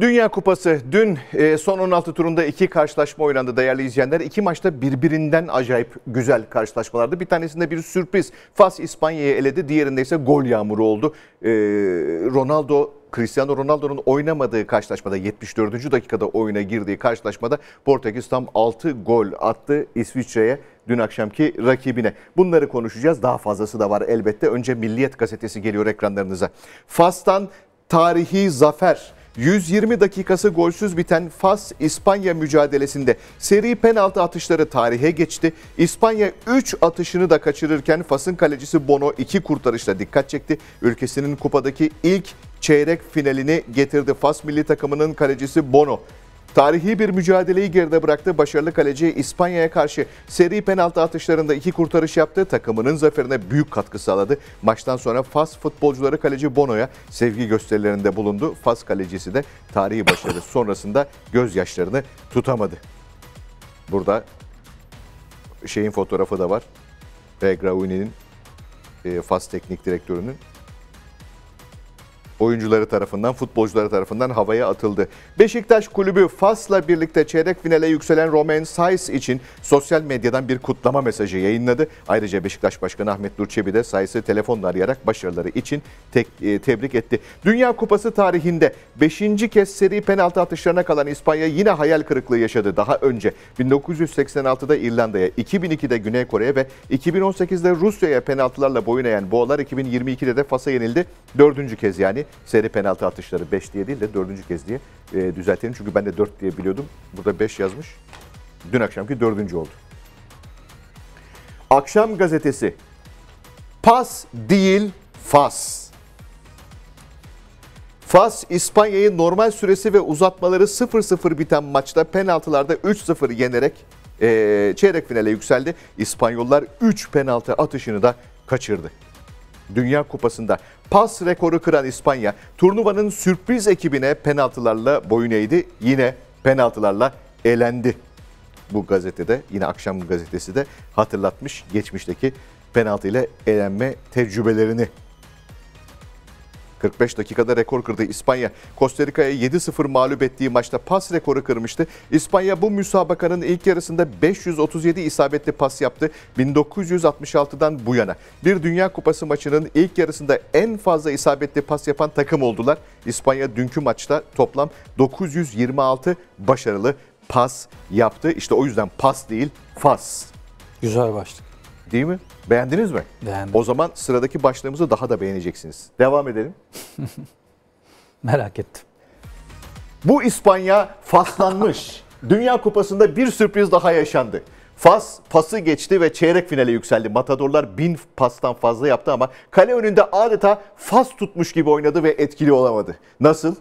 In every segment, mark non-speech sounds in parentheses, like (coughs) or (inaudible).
Dünya Kupası dün e, son 16 turunda iki karşılaşma oynandı değerli izleyenler. İki maçta birbirinden acayip güzel karşılaşmalardı. Bir tanesinde bir sürpriz Fas İspanya'yı eledi. Diğerinde ise gol yağmuru oldu. E, Ronaldo Cristiano Ronaldo'nun oynamadığı karşılaşmada 74. dakikada oyuna girdiği karşılaşmada Portekiz tam 6 gol attı İsviçre'ye dün akşamki rakibine. Bunları konuşacağız. Daha fazlası da var elbette. Önce Milliyet gazetesi geliyor ekranlarınıza. Fas'tan tarihi zafer 120 dakikası golsüz biten Fas-İspanya mücadelesinde seri penaltı atışları tarihe geçti. İspanya 3 atışını da kaçırırken Fas'ın kalecisi Bono 2 kurtarışla dikkat çekti. Ülkesinin kupadaki ilk çeyrek finalini getirdi. Fas milli takımının kalecisi Bono. Tarihi bir mücadeleyi geride bıraktı. Başarılı kaleci İspanya'ya karşı seri penaltı atışlarında iki kurtarış yaptı. Takımının zaferine büyük katkı sağladı. Maçtan sonra Fas futbolcuları kaleci Bono'ya sevgi gösterilerinde bulundu. Fas kalecisi de tarihi başarı sonrasında gözyaşlarını tutamadı. Burada şeyin fotoğrafı da var. Begrauni'nin e, Fas teknik direktörünün oyuncuları tarafından, futbolcuları tarafından havaya atıldı. Beşiktaş kulübü Fas'la birlikte çeyrek finale yükselen Romain Saiz için sosyal medyadan bir kutlama mesajı yayınladı. Ayrıca Beşiktaş Başkanı Ahmet Durçebi de Saiz'i telefonla arayarak başarıları için tek, e, tebrik etti. Dünya Kupası tarihinde 5. kez seri penaltı atışlarına kalan İspanya yine hayal kırıklığı yaşadı. Daha önce 1986'da İrlanda'ya, 2002'de Güney Kore'ye ve 2018'de Rusya'ya penaltılarla boyun eğen Boğalar 2022'de de Fas'a yenildi. Dördüncü kez yani seri penaltı atışları 5 diye değil de 4. kez diye e, düzeltelim. Çünkü ben de 4 diye biliyordum. Burada 5 yazmış. Dün akşamki 4. oldu. Akşam gazetesi. Pas değil fas. Fas İspanya'yı normal süresi ve uzatmaları 0-0 biten maçta penaltılarda 3-0 yenerek e, çeyrek finale yükseldi. İspanyollar 3 penaltı atışını da kaçırdı. Dünya Kupası'nda Pas rekoru kıran İspanya turnuvanın sürpriz ekibine penaltılarla boyun eğdi. Yine penaltılarla elendi. Bu gazetede yine akşam gazetesi de hatırlatmış geçmişteki penaltıyla elenme tecrübelerini 45 dakikada rekor kırdı İspanya. Costa Rica'ya 7-0 mağlup ettiği maçta pas rekoru kırmıştı. İspanya bu müsabakanın ilk yarısında 537 isabetli pas yaptı 1966'dan bu yana. Bir Dünya Kupası maçının ilk yarısında en fazla isabetli pas yapan takım oldular. İspanya dünkü maçta toplam 926 başarılı pas yaptı. İşte o yüzden pas değil, fas. Güzel başlık. Değil mi? Beğendiniz mi? Beğendim. O zaman sıradaki başlığımızı daha da beğeneceksiniz. Devam edelim. (laughs) Merak ettim. Bu İspanya faslanmış. (laughs) Dünya Kupası'nda bir sürpriz daha yaşandı. Fas pası geçti ve çeyrek finale yükseldi. Matadorlar bin pastan fazla yaptı ama kale önünde adeta Fas tutmuş gibi oynadı ve etkili olamadı. Nasıl?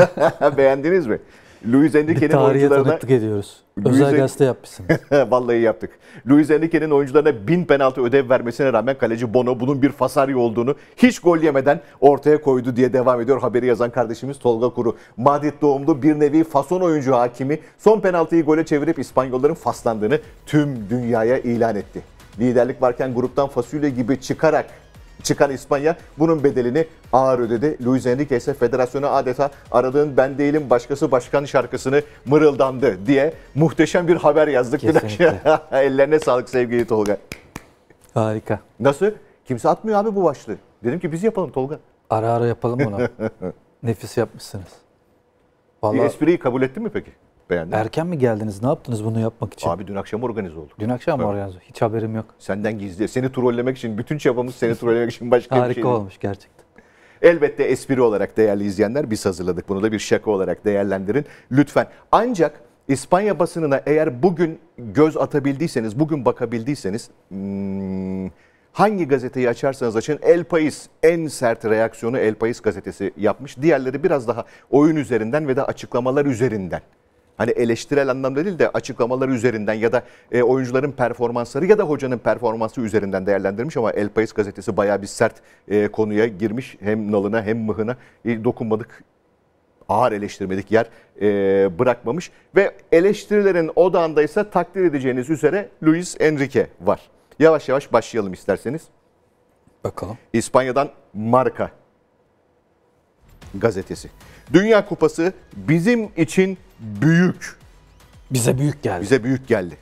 (laughs) Beğendiniz mi? Luis Enrique'nin oyuncularına... tanıklık ediyoruz. Özel en... gazete yapmışsınız. (laughs) Vallahi yaptık. Luis Enrique'nin oyuncularına bin penaltı ödev vermesine rağmen kaleci Bono bunun bir fasarya olduğunu hiç gol yemeden ortaya koydu diye devam ediyor haberi yazan kardeşimiz Tolga Kuru. Madrid doğumlu bir nevi fason oyuncu hakimi son penaltıyı gole çevirip İspanyolların faslandığını tüm dünyaya ilan etti. Liderlik varken gruptan fasulye gibi çıkarak çıkan İspanya bunun bedelini ağır ödedi. Luis Enrique ise federasyonu adeta aradığın ben değilim başkası başkan şarkısını mırıldandı diye muhteşem bir haber yazdık. (laughs) Ellerine sağlık sevgili Tolga. Harika. Nasıl? Kimse atmıyor abi bu başlığı. Dedim ki biz yapalım Tolga. Ara ara yapalım bunu. (laughs) Nefis yapmışsınız. Vallahi... Bir e, espriyi kabul etti mi peki? Beğendin Erken mi geldiniz? Ne yaptınız bunu yapmak için? Abi dün akşam organize olduk. Dün akşam mı organize olduk? Hiç haberim yok. Senden gizli. Seni trollemek için, bütün çabamız seni trollemek için başka Harika bir şey Harika olmuş gerçekten. Elbette espri olarak değerli izleyenler biz hazırladık. Bunu da bir şaka olarak değerlendirin lütfen. Ancak İspanya basınına eğer bugün göz atabildiyseniz, bugün bakabildiyseniz hmm, hangi gazeteyi açarsanız açın El País en sert reaksiyonu El País gazetesi yapmış. Diğerleri biraz daha oyun üzerinden ve de açıklamalar üzerinden Hani eleştirel anlamda değil de açıklamaları üzerinden ya da e, oyuncuların performansları ya da hocanın performansı üzerinden değerlendirmiş ama El País gazetesi bayağı bir sert e, konuya girmiş. Hem nalına hem mıhına e, dokunmadık ağır eleştirmedik yer e, bırakmamış. Ve eleştirilerin ise takdir edeceğiniz üzere Luis Enrique var. Yavaş yavaş başlayalım isterseniz. Bakalım. İspanya'dan marca gazetesi. Dünya Kupası bizim için büyük. Bize büyük geldi. Bize büyük geldi.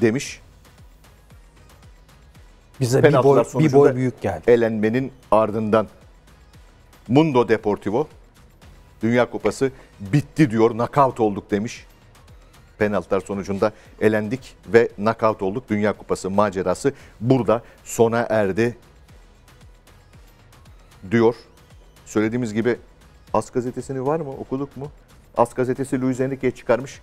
Demiş. Bize bir boy, bir boy büyük geldi. Elenmenin ardından Mundo Deportivo Dünya Kupası bitti diyor. Nakavt olduk demiş. Penaltılar sonucunda elendik ve nakavt olduk. Dünya Kupası macerası burada sona erdi diyor. Söylediğimiz gibi As gazetesini var mı? Okuduk mu? As gazetesi Luis Enrique'ye çıkarmış.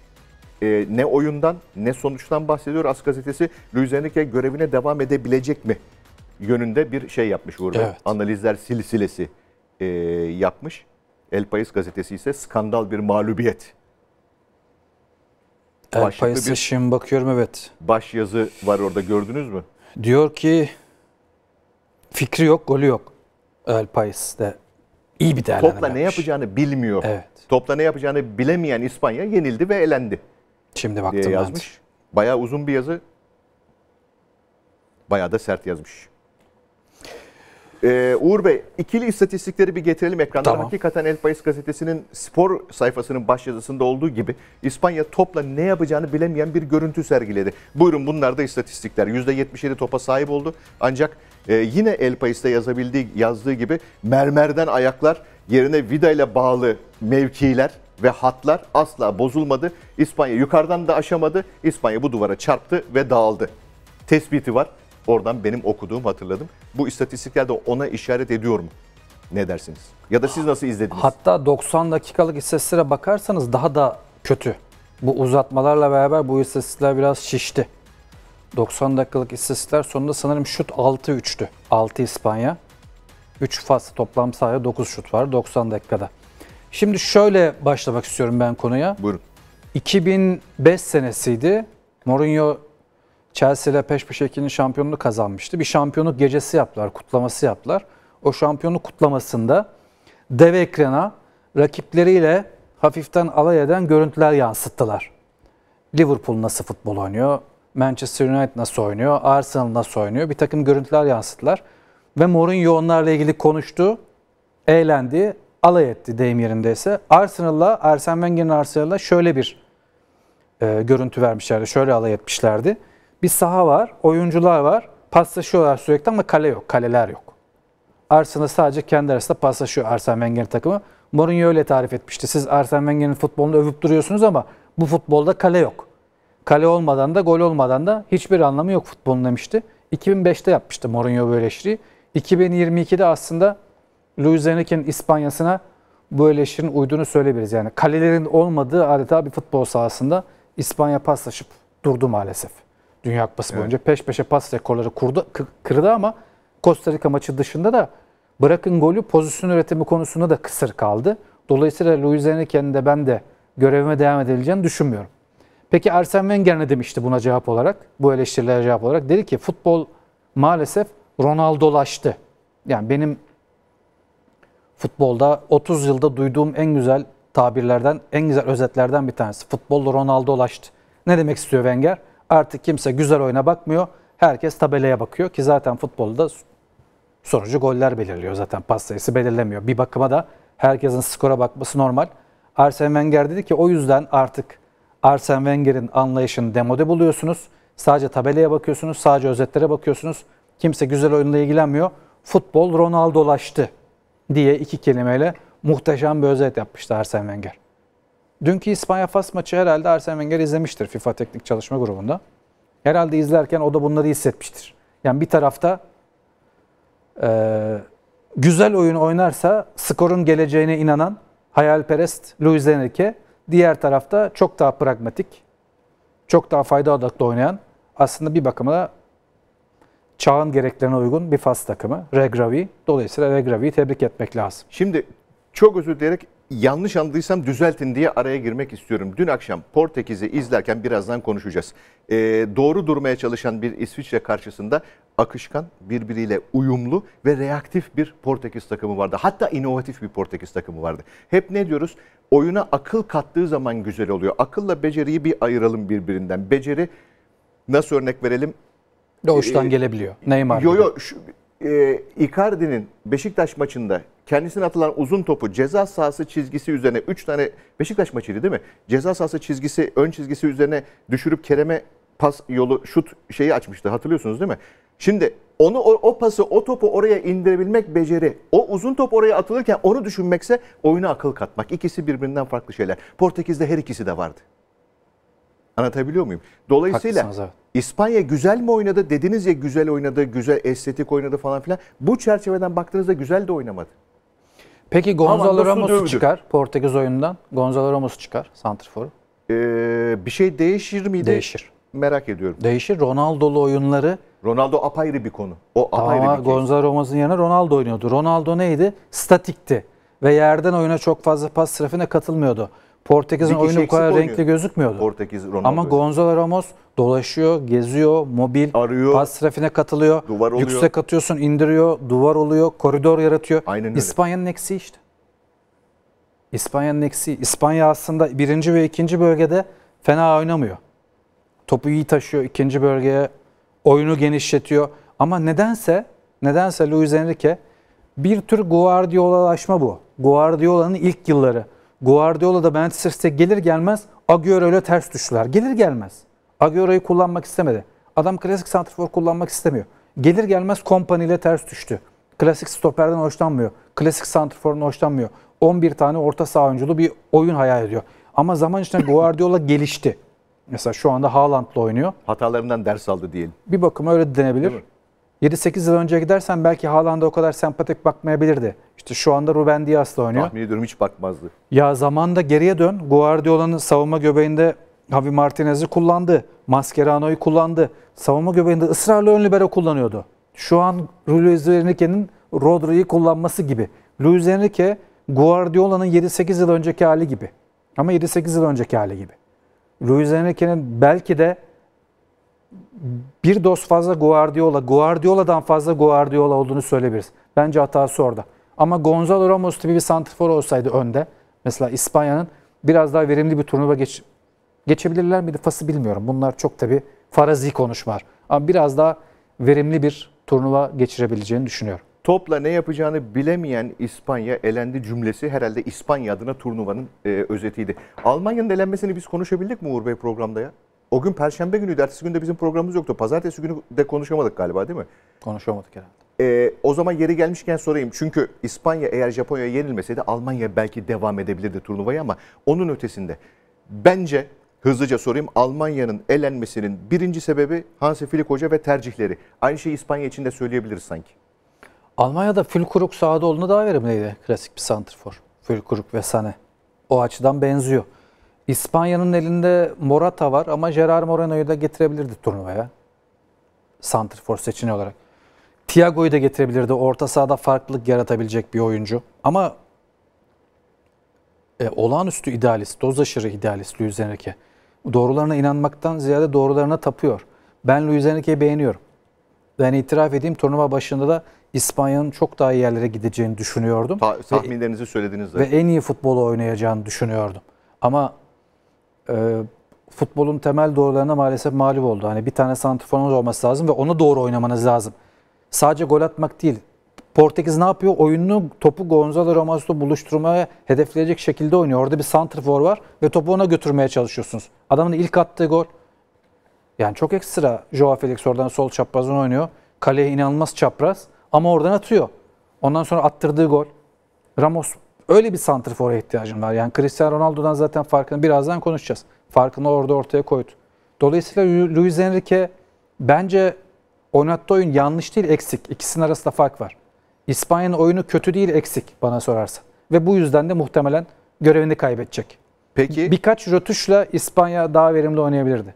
E, ne oyundan ne sonuçtan bahsediyor As gazetesi. Luis Enrique görevine devam edebilecek mi? Yönünde bir şey yapmış burada. evet. Analizler silsilesi e, yapmış. El País gazetesi ise skandal bir mağlubiyet. El País'e şimdi bakıyorum evet. Baş yazı var orada gördünüz mü? Diyor ki fikri yok, golü yok El País'te İyi bir değerlendirme. Topla ne yapacağını bilmiyor. Evet. Topla ne yapacağını bilemeyen İspanya yenildi ve elendi. Şimdi baktım diye yazmış. Ben. Bayağı uzun bir yazı. Bayağı da sert yazmış. Ee, Uğur Bey, ikili istatistikleri bir getirelim ekranlara. Tamam. Hakikaten El País gazetesinin spor sayfasının baş yazısında olduğu gibi İspanya topla ne yapacağını bilemeyen bir görüntü sergiledi. Buyurun bunlar da istatistikler. %77 topa sahip oldu. Ancak e, yine El Pais'te yazabildiği, yazdığı gibi mermerden ayaklar yerine vida ile bağlı mevkiler ve hatlar asla bozulmadı. İspanya yukarıdan da aşamadı. İspanya bu duvara çarptı ve dağıldı. Tespiti var. Oradan benim okuduğum hatırladım. Bu istatistikler de ona işaret ediyor mu? Ne dersiniz? Ya da siz nasıl izlediniz? Hatta 90 dakikalık istatistiklere bakarsanız daha da kötü. Bu uzatmalarla beraber bu istatistikler biraz şişti. 90 dakikalık istatistikler sonunda sanırım şut 6-3'tü. 6 İspanya. 3 Fas. toplam sahaya 9 şut var 90 dakikada. Şimdi şöyle başlamak istiyorum ben konuya. Buyurun. 2005 senesiydi. Mourinho Chelsea ile peş peşe ikinin şampiyonluğu kazanmıştı. Bir şampiyonluk gecesi yaptılar, kutlaması yaptılar. O şampiyonluk kutlamasında dev ekrana rakipleriyle hafiften alay eden görüntüler yansıttılar. Liverpool nasıl futbol oynuyor, Manchester United nasıl oynuyor, Arsenal nasıl oynuyor bir takım görüntüler yansıttılar. Ve Mourinho onlarla ilgili konuştu, eğlendi, alay etti deyim yerindeyse. Arsenal'la, Arsene Wenger'in Arsenal'la şöyle bir e, görüntü vermişlerdi, şöyle alay etmişlerdi. Bir saha var, oyuncular var, paslaşıyorlar sürekli ama kale yok, kaleler yok. Arsenal sadece kendi arasında paslaşıyor Arsene Wenger takımı. Mourinho öyle tarif etmişti. Siz Arsene Wenger'in futbolunu övüp duruyorsunuz ama bu futbolda kale yok. Kale olmadan da gol olmadan da hiçbir anlamı yok futbolun demişti. 2005'te yapmıştı Mourinho böyle eleştiriyi. 2022'de aslında Luis Enrique'nin İspanya'sına bu eleştirinin uyduğunu söyleyebiliriz. Yani kalelerin olmadığı adeta bir futbol sahasında İspanya paslaşıp durdu maalesef. Dünya Kupası evet. boyunca peş peşe pas rekorları kurdu, kırdı ama Costa Rica maçı dışında da bırakın golü pozisyon üretimi konusunda da kısır kaldı. Dolayısıyla Luis Enrique'nin de ben de görevime devam edileceğini düşünmüyorum. Peki Arsene Wenger ne demişti buna cevap olarak? Bu eleştirilere cevap olarak. Dedi ki futbol maalesef Ronaldolaştı. Yani benim futbolda 30 yılda duyduğum en güzel tabirlerden, en güzel özetlerden bir tanesi. Futbol Ronaldolaştı. Ne demek istiyor Wenger? Artık kimse güzel oyuna bakmıyor. Herkes tabelaya bakıyor ki zaten futbolda sonucu goller belirliyor zaten pas sayısı belirlemiyor. Bir bakıma da herkesin skora bakması normal. Arsene Wenger dedi ki o yüzden artık Arsene Wenger'in anlayışını demode buluyorsunuz. Sadece tabelaya bakıyorsunuz, sadece özetlere bakıyorsunuz. Kimse güzel oyunla ilgilenmiyor. Futbol Ronaldolaştı diye iki kelimeyle muhteşem bir özet yapmıştı Arsene Wenger. Dünkü İspanya-Fas maçı herhalde Arsene Wenger izlemiştir FIFA Teknik Çalışma Grubu'nda. Herhalde izlerken o da bunları hissetmiştir. Yani bir tarafta e, güzel oyun oynarsa skorun geleceğine inanan hayalperest Luis Enrique Diğer tarafta çok daha pragmatik, çok daha fayda odaklı oynayan aslında bir bakıma çağın gereklerine uygun bir fas takımı. Regravi. Dolayısıyla Regravi'yi tebrik etmek lazım. Şimdi çok özür dileyerek yanlış anladıysam düzeltin diye araya girmek istiyorum. Dün akşam Portekiz'i izlerken birazdan konuşacağız. Ee, doğru durmaya çalışan bir İsviçre karşısında akışkan, birbiriyle uyumlu ve reaktif bir Portekiz takımı vardı. Hatta inovatif bir Portekiz takımı vardı. Hep ne diyoruz? Oyuna akıl kattığı zaman güzel oluyor. Akılla beceriyi bir ayıralım birbirinden. Beceri nasıl örnek verelim? Doğuştan ee, gelebiliyor. Neymar. Yo yo şu, e, Icardi'nin Beşiktaş maçında kendisine atılan uzun topu ceza sahası çizgisi üzerine 3 tane Beşiktaş maçıydı değil mi? Ceza sahası çizgisi, ön çizgisi üzerine düşürüp Kerem'e pas yolu şut şeyi açmıştı hatırlıyorsunuz değil mi? Şimdi onu o, o pası o topu oraya indirebilmek beceri. O uzun top oraya atılırken onu düşünmekse oyuna akıl katmak. İkisi birbirinden farklı şeyler. Portekiz'de her ikisi de vardı. Anlatabiliyor muyum? Dolayısıyla İspanya güzel mi oynadı dediniz ya güzel oynadı, güzel estetik oynadı falan filan. Bu çerçeveden baktığınızda güzel de oynamadı. Peki Gonzalo Ramos'u çıkar Portekiz oyundan. Gonzalo Ramos çıkar santrfor. Ee, bir şey değişir miydi? Değişir. Merak ediyorum. Değişir. Ronaldo'lu oyunları Ronaldo apayrı bir konu. O apayrı Ama bir konu. Gonzalo Ramos'un yerine Ronaldo oynuyordu. Ronaldo neydi? Statikti. Ve yerden oyuna çok fazla pas trafiğine katılmıyordu. Portekiz'in oyunu bu kadar renkli oynuyor. gözükmüyordu. Portekiz Ronaldo. Ama Gonzalo Ramos dolaşıyor, geziyor, mobil, Arıyor, pas trafiğine katılıyor. Duvar oluyor. Yüksek atıyorsun, indiriyor, duvar oluyor, koridor yaratıyor. Aynen öyle. İspanya'nın eksiği işte. İspanya'nın eksiği. İspanya aslında birinci ve ikinci bölgede fena oynamıyor. Topu iyi taşıyor ikinci bölgeye. Oyunu genişletiyor. Ama nedense nedense Luis Enrique bir tür Guardiola'laşma bu. Guardiola'nın ilk yılları. Guardiola da Manchester gelir gelmez Agüero ile ters düştüler. Gelir gelmez. Agüero'yu kullanmak istemedi. Adam klasik santrifor kullanmak istemiyor. Gelir gelmez Kompany ile ters düştü. Klasik stoperden hoşlanmıyor. Klasik santrifordan hoşlanmıyor. 11 tane orta saha oyunculu bir oyun hayal ediyor. Ama zaman içinde Guardiola gelişti. Mesela şu anda Haaland'la oynuyor. Hatalarından ders aldı diyelim. Bir bakıma öyle denebilir. 7-8 yıl önce gidersen belki Haaland'a o kadar sempatik bakmayabilirdi. İşte şu anda Ruben Dias da oynuyor. Tahmin ediyorum hiç bakmazdı. Ya zamanda geriye dön. Guardiola'nın savunma göbeğinde Javi Martinez'i kullandı. Mascherano'yu kullandı. Savunma göbeğinde ısrarlı ön libero kullanıyordu. Şu an Luis Enrique'nin Rodri'yi kullanması gibi. Luis Enrique Guardiola'nın 7-8 yıl önceki hali gibi. Ama 7-8 yıl önceki hali gibi. Luis Enrique'nin belki de bir doz fazla Guardiola, Guardiola'dan fazla Guardiola olduğunu söyleyebiliriz. Bence hatası orada. Ama Gonzalo Ramos gibi bir santrfor olsaydı önde, mesela İspanya'nın biraz daha verimli bir turnuva geç, geçebilirler miydi? Fası bilmiyorum. Bunlar çok tabi farazi konuşmalar. Ama biraz daha verimli bir turnuva geçirebileceğini düşünüyorum. Topla ne yapacağını bilemeyen İspanya elendi cümlesi herhalde İspanya adına turnuvanın e, özetiydi. Almanya'nın elenmesini biz konuşabildik mi Uğur Bey programda ya? O gün perşembe günüydü. Ertesi günde bizim programımız yoktu. Pazartesi günü de konuşamadık galiba değil mi? Konuşamadık herhalde. Ee, o zaman yeri gelmişken sorayım. Çünkü İspanya eğer Japonya'ya yenilmeseydi Almanya belki devam edebilirdi turnuvayı ama onun ötesinde bence hızlıca sorayım. Almanya'nın elenmesinin birinci sebebi Hansi Flick Hoca ve tercihleri. Aynı şeyi İspanya için de söyleyebiliriz sanki. Almanya'da Fülkuruk sağda olduğunda daha verimliydi klasik bir santrfor. Fülkuruk ve Sane. O açıdan benziyor. İspanya'nın elinde Morata var ama Gerard Moreno'yu da getirebilirdi turnuvaya. Santrfor seçeneği olarak. Thiago'yu da getirebilirdi. Orta sahada farklılık yaratabilecek bir oyuncu. Ama e, olağanüstü idealist, doz aşırı idealist Luis Enrique. Doğrularına inanmaktan ziyade doğrularına tapıyor. Ben Luis Enrique'yi beğeniyorum. Ben itiraf edeyim turnuva başında da İspanya'nın çok daha iyi yerlere gideceğini düşünüyordum. Ta tahminlerinizi söylediniz zaten. Ve en iyi futbolu oynayacağını düşünüyordum. Ama e, futbolun temel doğrularına maalesef mağlup oldu. Hani bir tane santrifonunuz olması lazım ve onu doğru oynamanız lazım. Sadece gol atmak değil. Portekiz ne yapıyor? Oyununu topu Gonzalo Ramos'la buluşturmaya hedefleyecek şekilde oynuyor. Orada bir santrifor var ve topu ona götürmeye çalışıyorsunuz. Adamın ilk attığı gol yani çok ekstra. Joao Felix oradan sol çaprazdan oynuyor. Kaleye inanılmaz çapraz ama oradan atıyor. Ondan sonra attırdığı gol. Ramos Öyle bir santrfora ihtiyacın var. Yani Cristiano Ronaldo'dan zaten farkını birazdan konuşacağız. Farkını orada ortaya koydu. Dolayısıyla Luis Enrique bence oynattığı oyun yanlış değil eksik. İkisinin arasında fark var. İspanya'nın oyunu kötü değil eksik bana sorarsa. Ve bu yüzden de muhtemelen görevini kaybedecek. Peki. Birkaç rötuşla İspanya daha verimli oynayabilirdi.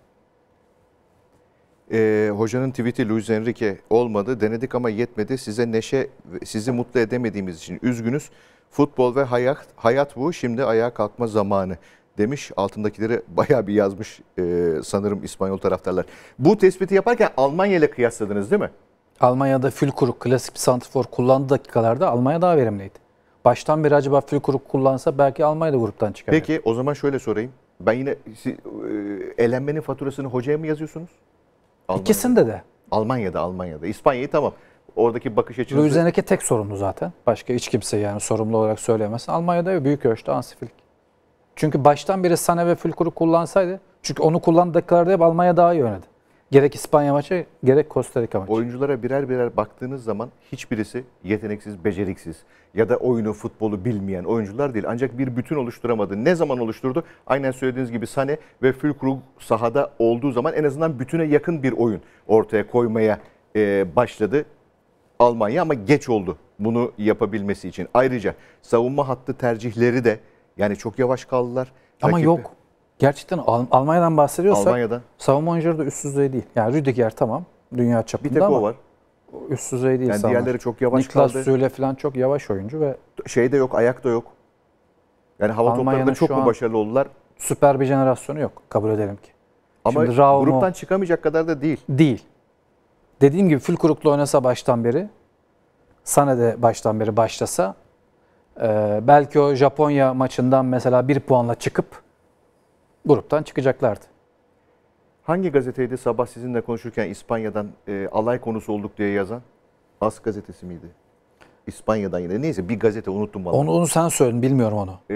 Ee, hocanın tweet'i Luis Enrique olmadı. Denedik ama yetmedi. Size neşe, sizi mutlu edemediğimiz için üzgünüz. Futbol ve hayat, hayat bu şimdi ayağa kalkma zamanı demiş. Altındakileri (laughs) bayağı bir yazmış e, sanırım İspanyol taraftarlar. Bu tespiti yaparken Almanya ile kıyasladınız değil mi? Almanya'da Fülkuruk klasik bir santrfor kullandığı dakikalarda Almanya daha verimliydi. Baştan beri acaba Fülkuruk kullansa belki Almanya da gruptan çıkar. Peki o zaman şöyle sorayım. Ben yine e, elenmenin faturasını hocaya mı yazıyorsunuz? Almanya'da. İkisinde de. Almanya'da, Almanya'da. İspanya'yı tamam oradaki bakış açınızı... Luizeneke tek sorumlu zaten. Başka hiç kimse yani sorumlu olarak söyleyemez. Almanya'da büyük ölçüde Ansiflik. Çünkü baştan beri Sane ve Fülkur'u kullansaydı, çünkü onu kullandığı dakikalarda hep Almanya daha iyi oynadı. Gerek İspanya maçı, gerek Costa Rica maçı. Oyunculara birer birer baktığınız zaman hiçbirisi yeteneksiz, beceriksiz ya da oyunu, futbolu bilmeyen oyuncular değil. Ancak bir bütün oluşturamadı. Ne zaman oluşturdu? Aynen söylediğiniz gibi Sane ve Fülkrug sahada olduğu zaman en azından bütüne yakın bir oyun ortaya koymaya e, başladı. Almanya ama geç oldu bunu yapabilmesi için. Ayrıca savunma hattı tercihleri de yani çok yavaş kaldılar. Ama Rakip... yok. Gerçekten Al Almanya'dan bahsediyorsak Almanya'da. savunma oyuncuları da üst düzey değil. Yani Rüdiger tamam dünya çapında Bir tek ama o var. üst düzey değil. Yani diğerleri çok yavaş Niklas kaldı. Niklas falan çok yavaş oyuncu ve... Şey de yok, ayak da yok. Yani hava toplarında çok mu başarılı oldular? Süper bir jenerasyonu yok kabul edelim ki. Ama Şimdi Raumo, gruptan çıkamayacak kadar da değil. Değil dediğim gibi full kuruklu oynasa baştan beri, sana de baştan beri başlasa, e, belki o Japonya maçından mesela bir puanla çıkıp gruptan çıkacaklardı. Hangi gazeteydi sabah sizinle konuşurken İspanya'dan e, alay konusu olduk diye yazan? As gazetesi miydi? İspanya'dan yine. Neyse bir gazete unuttum vallahi. Onu, onu sen söyledin bilmiyorum onu. Ee,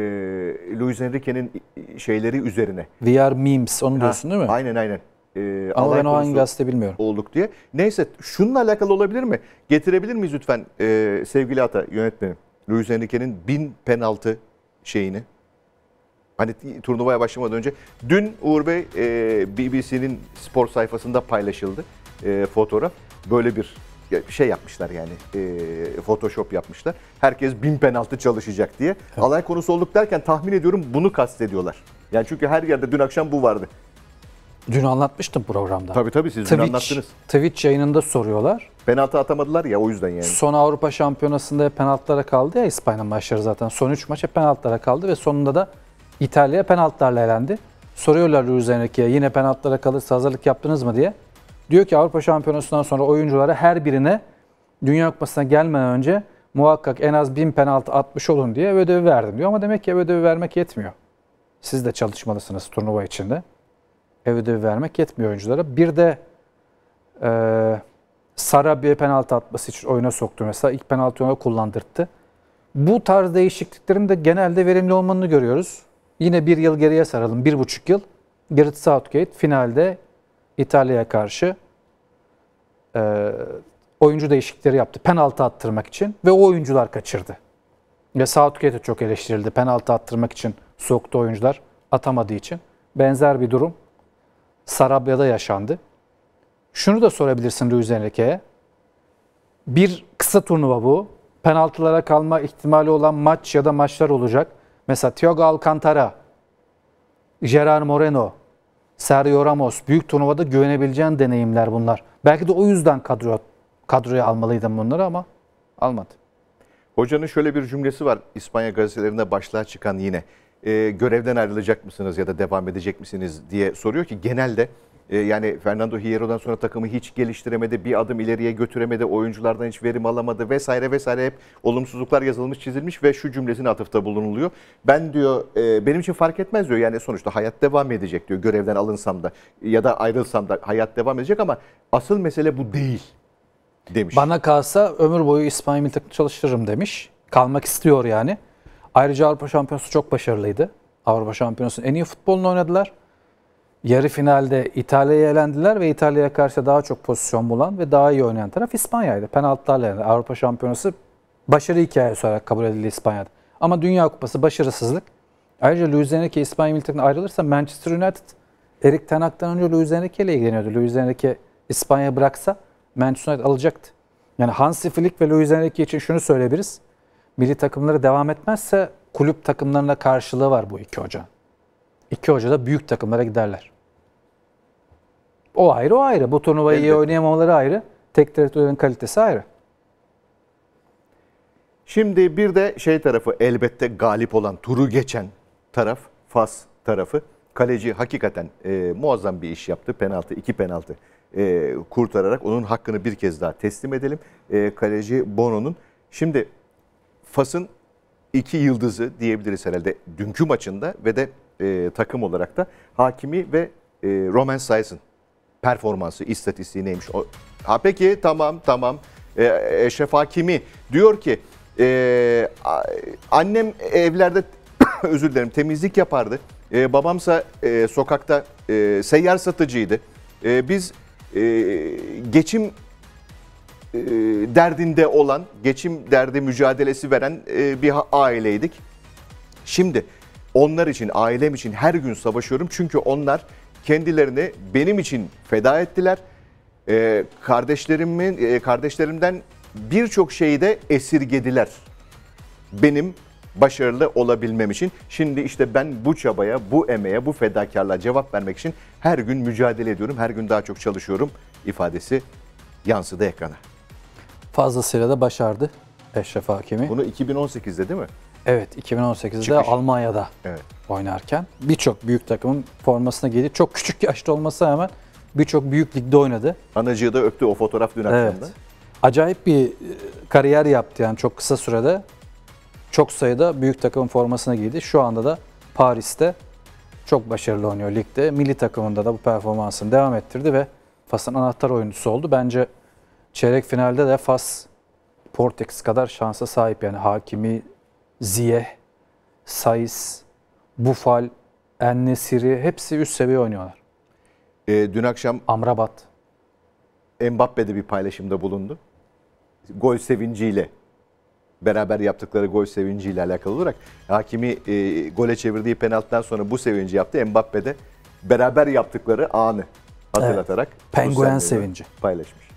Luis Enrique'nin şeyleri üzerine. We are memes onu ha, değil mi? Aynen aynen e, Ama ben o hangi gazete bilmiyorum. Olduk diye. Neyse şununla alakalı olabilir mi? Getirebilir miyiz lütfen e, sevgili Ata yönetmenim? Luis Enrique'nin bin penaltı şeyini. Hani turnuvaya başlamadan önce. Dün Uğur Bey e, ee, BBC'nin spor sayfasında paylaşıldı e, fotoğraf. Böyle bir şey yapmışlar yani e, Photoshop yapmışlar. Herkes bin penaltı çalışacak diye. Alay konusu olduk derken tahmin ediyorum bunu kastediyorlar. Yani çünkü her yerde dün akşam bu vardı. Dün anlatmıştım programda. Tabii tabii siz Twitch, dün anlattınız. Twitch yayınında soruyorlar. Penaltı atamadılar ya o yüzden yani. Son Avrupa Şampiyonası'nda penaltılara kaldı ya İspanya maçları zaten. Son 3 maç hep penaltılara kaldı ve sonunda da İtalya penaltılarla elendi. Soruyorlar Luis Enrique'ye yine penaltılara kalırsa hazırlık yaptınız mı diye. Diyor ki Avrupa Şampiyonası'ndan sonra oyunculara her birine Dünya Kupası'na gelmeden önce muhakkak en az 1000 penaltı atmış olun diye ödevi verdim diyor. Ama demek ki ödevi vermek yetmiyor. Siz de çalışmalısınız turnuva içinde ev ödevi vermek yetmiyor oyunculara. Bir de e, bir penaltı atması için oyuna soktu mesela. ilk penaltı ona kullandırttı. Bu tarz değişikliklerin de genelde verimli olmanını görüyoruz. Yine bir yıl geriye saralım. Bir buçuk yıl. Gareth Southgate finalde İtalya'ya karşı e, oyuncu değişiklikleri yaptı. Penaltı attırmak için ve o oyuncular kaçırdı. Ve Southgate'e çok eleştirildi. Penaltı attırmak için soktu oyuncular atamadığı için. Benzer bir durum Sarabya'da yaşandı. Şunu da sorabilirsin Luis Enrique'ye. Bir kısa turnuva bu. Penaltılara kalma ihtimali olan maç ya da maçlar olacak. Mesela Thiago Alcantara, Gerard Moreno, Sergio Ramos büyük turnuvada güvenebileceğin deneyimler bunlar. Belki de o yüzden kadro kadroya almalıydım bunları ama almadı. Hocanın şöyle bir cümlesi var İspanya gazetelerinde başlığa çıkan yine e, görevden ayrılacak mısınız ya da devam edecek misiniz diye soruyor ki genelde e, yani Fernando Hierro'dan sonra takımı hiç geliştiremedi, bir adım ileriye götüremedi, oyunculardan hiç verim alamadı vesaire vesaire hep olumsuzluklar yazılmış çizilmiş ve şu cümlesine atıfta bulunuluyor. Ben diyor e, benim için fark etmez diyor yani sonuçta hayat devam edecek diyor görevden alınsam da ya da ayrılsam da hayat devam edecek ama asıl mesele bu değil demiş. Bana kalsa ömür boyu İspanya milli takım çalıştırırım demiş. Kalmak istiyor yani. Ayrıca Avrupa Şampiyonası çok başarılıydı. Avrupa Şampiyonası'nın en iyi futbolunu oynadılar. Yarı finalde İtalya'ya elendiler ve İtalya'ya karşı daha çok pozisyon bulan ve daha iyi oynayan taraf İspanya'ydı. Penaltılarla elendi. Avrupa Şampiyonası başarı hikayesi olarak kabul edildi İspanya'da. Ama Dünya Kupası başarısızlık. Ayrıca Luis Enrique İspanya milli takımına ayrılırsa Manchester United Erik Ten Hag'dan önce Luis Enrique ile ilgileniyordu. Luis Enrique İspanya bıraksa Manchester United alacaktı. Yani Hansi Flick ve Luis Enrique için şunu söyleyebiliriz milli takımları devam etmezse kulüp takımlarına karşılığı var bu iki hoca. İki hoca da büyük takımlara giderler. O ayrı o ayrı. Bu turnuvayı Elbette. iyi oynayamamaları ayrı. Tek direktörlerin kalitesi ayrı. Şimdi bir de şey tarafı elbette galip olan, turu geçen taraf Fas tarafı. Kaleci hakikaten e, muazzam bir iş yaptı. Penaltı, iki penaltı e, kurtararak onun hakkını bir kez daha teslim edelim. E, kaleci Bono'nun. Şimdi Fas'ın iki yıldızı diyebiliriz herhalde dünkü maçında ve de e, takım olarak da Hakimi ve e, Roman Saiz'in performansı, istatistiği neymiş? O, ha peki tamam tamam. E, Eşref Hakimi diyor ki e, annem evlerde (coughs) özür dilerim temizlik yapardı. E, babamsa e, sokakta e, seyyar satıcıydı. E, biz e, geçim e, derdinde olan, geçim derdi mücadelesi veren e, bir aileydik. Şimdi onlar için, ailem için her gün savaşıyorum. Çünkü onlar kendilerini benim için feda ettiler. E, kardeşlerimin, kardeşlerimden birçok şeyi de esirgediler. Benim başarılı olabilmem için. Şimdi işte ben bu çabaya, bu emeğe, bu fedakarlığa cevap vermek için her gün mücadele ediyorum. Her gün daha çok çalışıyorum ifadesi yansıdı ekrana. Fazlasıyla da başardı Eşref Hakimi. Bunu 2018'de değil mi? Evet 2018'de Çıkış. Almanya'da evet. oynarken birçok büyük takımın formasına girdi. Çok küçük (laughs) yaşta olmasına rağmen birçok büyük ligde oynadı. Anacığı da öptü o fotoğraf dün evet. akşamda. Acayip bir e, kariyer yaptı yani çok kısa sürede. Çok sayıda büyük takımın formasına girdi. Şu anda da Paris'te çok başarılı oynuyor ligde. Milli takımında da bu performansını devam ettirdi ve Fas'ın anahtar oyuncusu oldu. Bence Çeyrek finalde de Fas Portekiz kadar şansa sahip. Yani Hakimi, Ziyeh, Sayis, Bufal, Ennesiri hepsi üst seviye oynuyorlar. E, dün akşam Amrabat. Mbappe'de bir paylaşımda bulundu. Gol sevinciyle beraber yaptıkları gol sevinciyle alakalı olarak Hakimi e, gole çevirdiği penaltıdan sonra bu sevinci yaptı. Mbappe de beraber yaptıkları anı hatırlatarak evet, penguen sevinci paylaşmış.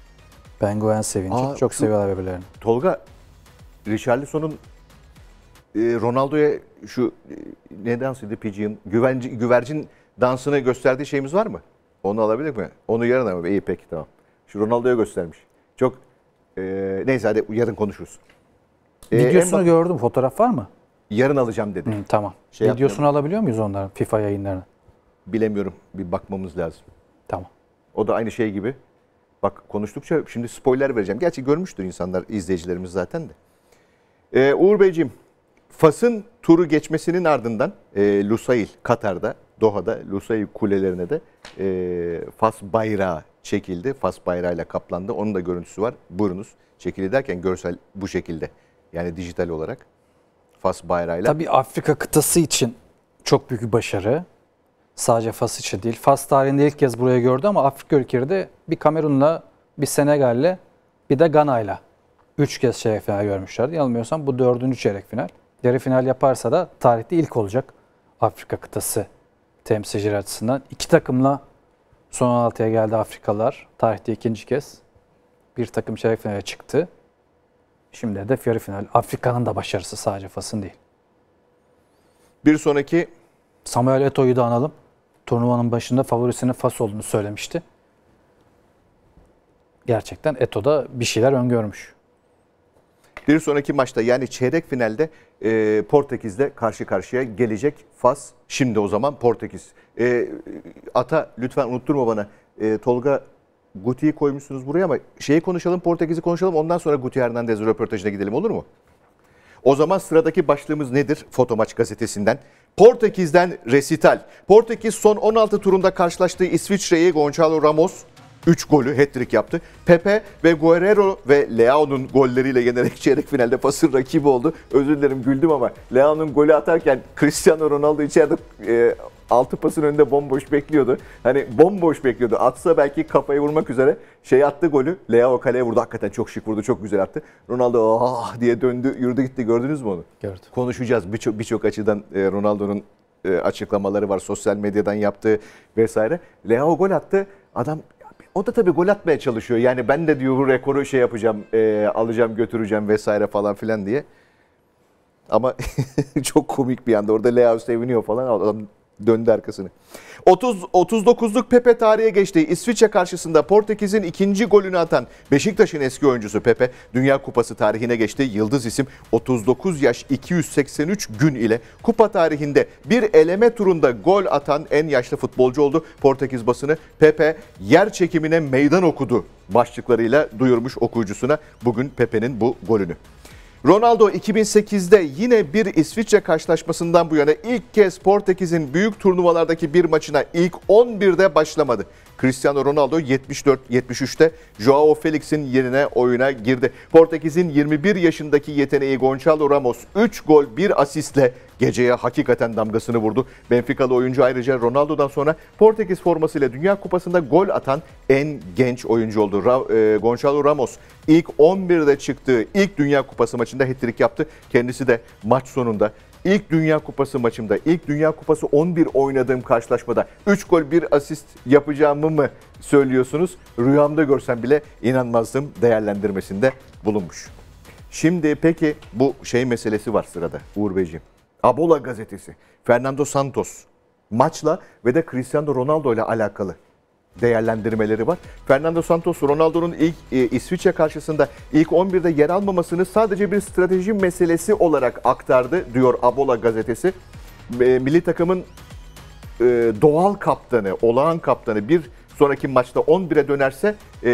Ben Güven sevinci. Aa, Çok seviyorlar birbirlerini. Tolga, Richarlison'un e, Ronaldo'ya şu e, ne dansıydı Pidge'in? Güvenci, güvercin dansını gösterdiği şeyimiz var mı? Onu alabilir mi? Onu yarın ama iyi peki tamam. Şu Ronaldo'ya göstermiş. Çok e, neyse hadi yarın konuşuruz. E, Videosunu en, gördüm. Fotoğraf var mı? Yarın alacağım dedi. Hı, tamam. Şey Videosunu alabiliyor muyuz onların FIFA yayınlarını? Bilemiyorum. Bir bakmamız lazım. Tamam. O da aynı şey gibi. Bak konuştukça şimdi spoiler vereceğim. Gerçi görmüştür insanlar, izleyicilerimiz zaten de. Ee, Uğur Beyciğim, Fas'ın turu geçmesinin ardından e, Lusail, Katar'da, Doha'da, Lusail kulelerine de e, Fas bayrağı çekildi. Fas bayrağıyla kaplandı. Onun da görüntüsü var. Buyurunuz. Çekildi derken görsel bu şekilde. Yani dijital olarak. Fas bayrağıyla. Tabii Afrika kıtası için çok büyük bir başarı. Sadece Fas için değil. Fas tarihinde ilk kez buraya gördü ama Afrika ülkeleri de bir Kamerun'la, bir Senegal'le, bir de Gana'yla. Üç kez çeyrek final görmüşlerdi. Yanılmıyorsam bu dördüncü çeyrek final. Yarı final yaparsa da tarihte ilk olacak Afrika kıtası temsilciler açısından. iki takımla son 16'ya geldi Afrikalar. Tarihte ikinci kez bir takım çeyrek finale çıktı. Şimdi de yarı final. Afrika'nın da başarısı sadece Fas'ın değil. Bir sonraki Samuel Eto'yu da analım turnuvanın başında favorisinin Fas olduğunu söylemişti. Gerçekten Eto da bir şeyler öngörmüş. Bir sonraki maçta yani çeyrek finalde e, Portekiz'le karşı karşıya gelecek Fas. Şimdi o zaman Portekiz. E, ata lütfen unutturma bana. E, Tolga Guti'yi koymuşsunuz buraya ama şeyi konuşalım Portekiz'i konuşalım ondan sonra Guti Hernandez röportajına gidelim olur mu? O zaman sıradaki başlığımız nedir? Fotomaç gazetesinden. Portekiz'den resital. Portekiz son 16 turunda karşılaştığı İsviçre'yi Gonçalo Ramos 3 golü hat-trick yaptı. Pepe ve Guerrero ve Leao'nun golleriyle yenerek (laughs) çeyrek finalde Fas'ın rakibi oldu. Özür dilerim güldüm ama Leao'nun golü atarken Cristiano Ronaldo içeride e, 6 pasın önünde bomboş bekliyordu. Hani bomboş bekliyordu. Atsa belki kafayı vurmak üzere şey attı golü. Leao kaleye vurdu. Hakikaten çok şık vurdu. Çok güzel attı. Ronaldo ah diye döndü. Yürüdü gitti. Gördünüz mü onu? Gördüm. Konuşacağız. Birçok birçok açıdan e, Ronaldo'nun e, açıklamaları var. Sosyal medyadan yaptığı vesaire. Leao gol attı. Adam o da tabii gol atmaya çalışıyor. Yani ben de diyor rekoru şey yapacağım, e, alacağım, götüreceğim vesaire falan filan diye. Ama (laughs) çok komik bir anda orada Leo seviniyor falan. Adam döndü arkasını. 30 39'luk Pepe tarihe geçti. İsviçre karşısında Portekiz'in ikinci golünü atan Beşiktaş'ın eski oyuncusu Pepe Dünya Kupası tarihine geçti. Yıldız isim 39 yaş 283 gün ile kupa tarihinde bir eleme turunda gol atan en yaşlı futbolcu oldu. Portekiz basını Pepe yer çekimine meydan okudu başlıklarıyla duyurmuş okuyucusuna bugün Pepe'nin bu golünü. Ronaldo 2008'de yine bir İsviçre karşılaşmasından bu yana ilk kez Portekiz'in büyük turnuvalardaki bir maçına ilk 11'de başlamadı. Cristiano Ronaldo 74-73'te Joao Felix'in yerine oyuna girdi. Portekiz'in 21 yaşındaki yeteneği Gonçalo Ramos 3 gol 1 asistle geceye hakikaten damgasını vurdu. Benfica'lı oyuncu ayrıca Ronaldo'dan sonra Portekiz formasıyla Dünya Kupası'nda gol atan en genç oyuncu oldu. Ra- e, Gonçalo Ramos ilk 11'de çıktığı ilk Dünya Kupası maçında hat-trick yaptı. Kendisi de maç sonunda İlk Dünya Kupası maçımda, ilk Dünya Kupası 11 oynadığım karşılaşmada 3 gol 1 asist yapacağımı mı söylüyorsunuz? Rüyamda görsem bile inanmazdım değerlendirmesinde bulunmuş. Şimdi peki bu şey meselesi var sırada Uğur Beyciğim. Abola gazetesi, Fernando Santos maçla ve de Cristiano Ronaldo ile alakalı değerlendirmeleri var. Fernando Santos Ronaldo'nun ilk e, İsviçre karşısında ilk 11'de yer almamasını sadece bir strateji meselesi olarak aktardı diyor Abola gazetesi. E, milli takımın e, doğal kaptanı, olağan kaptanı bir sonraki maçta 11'e dönerse e,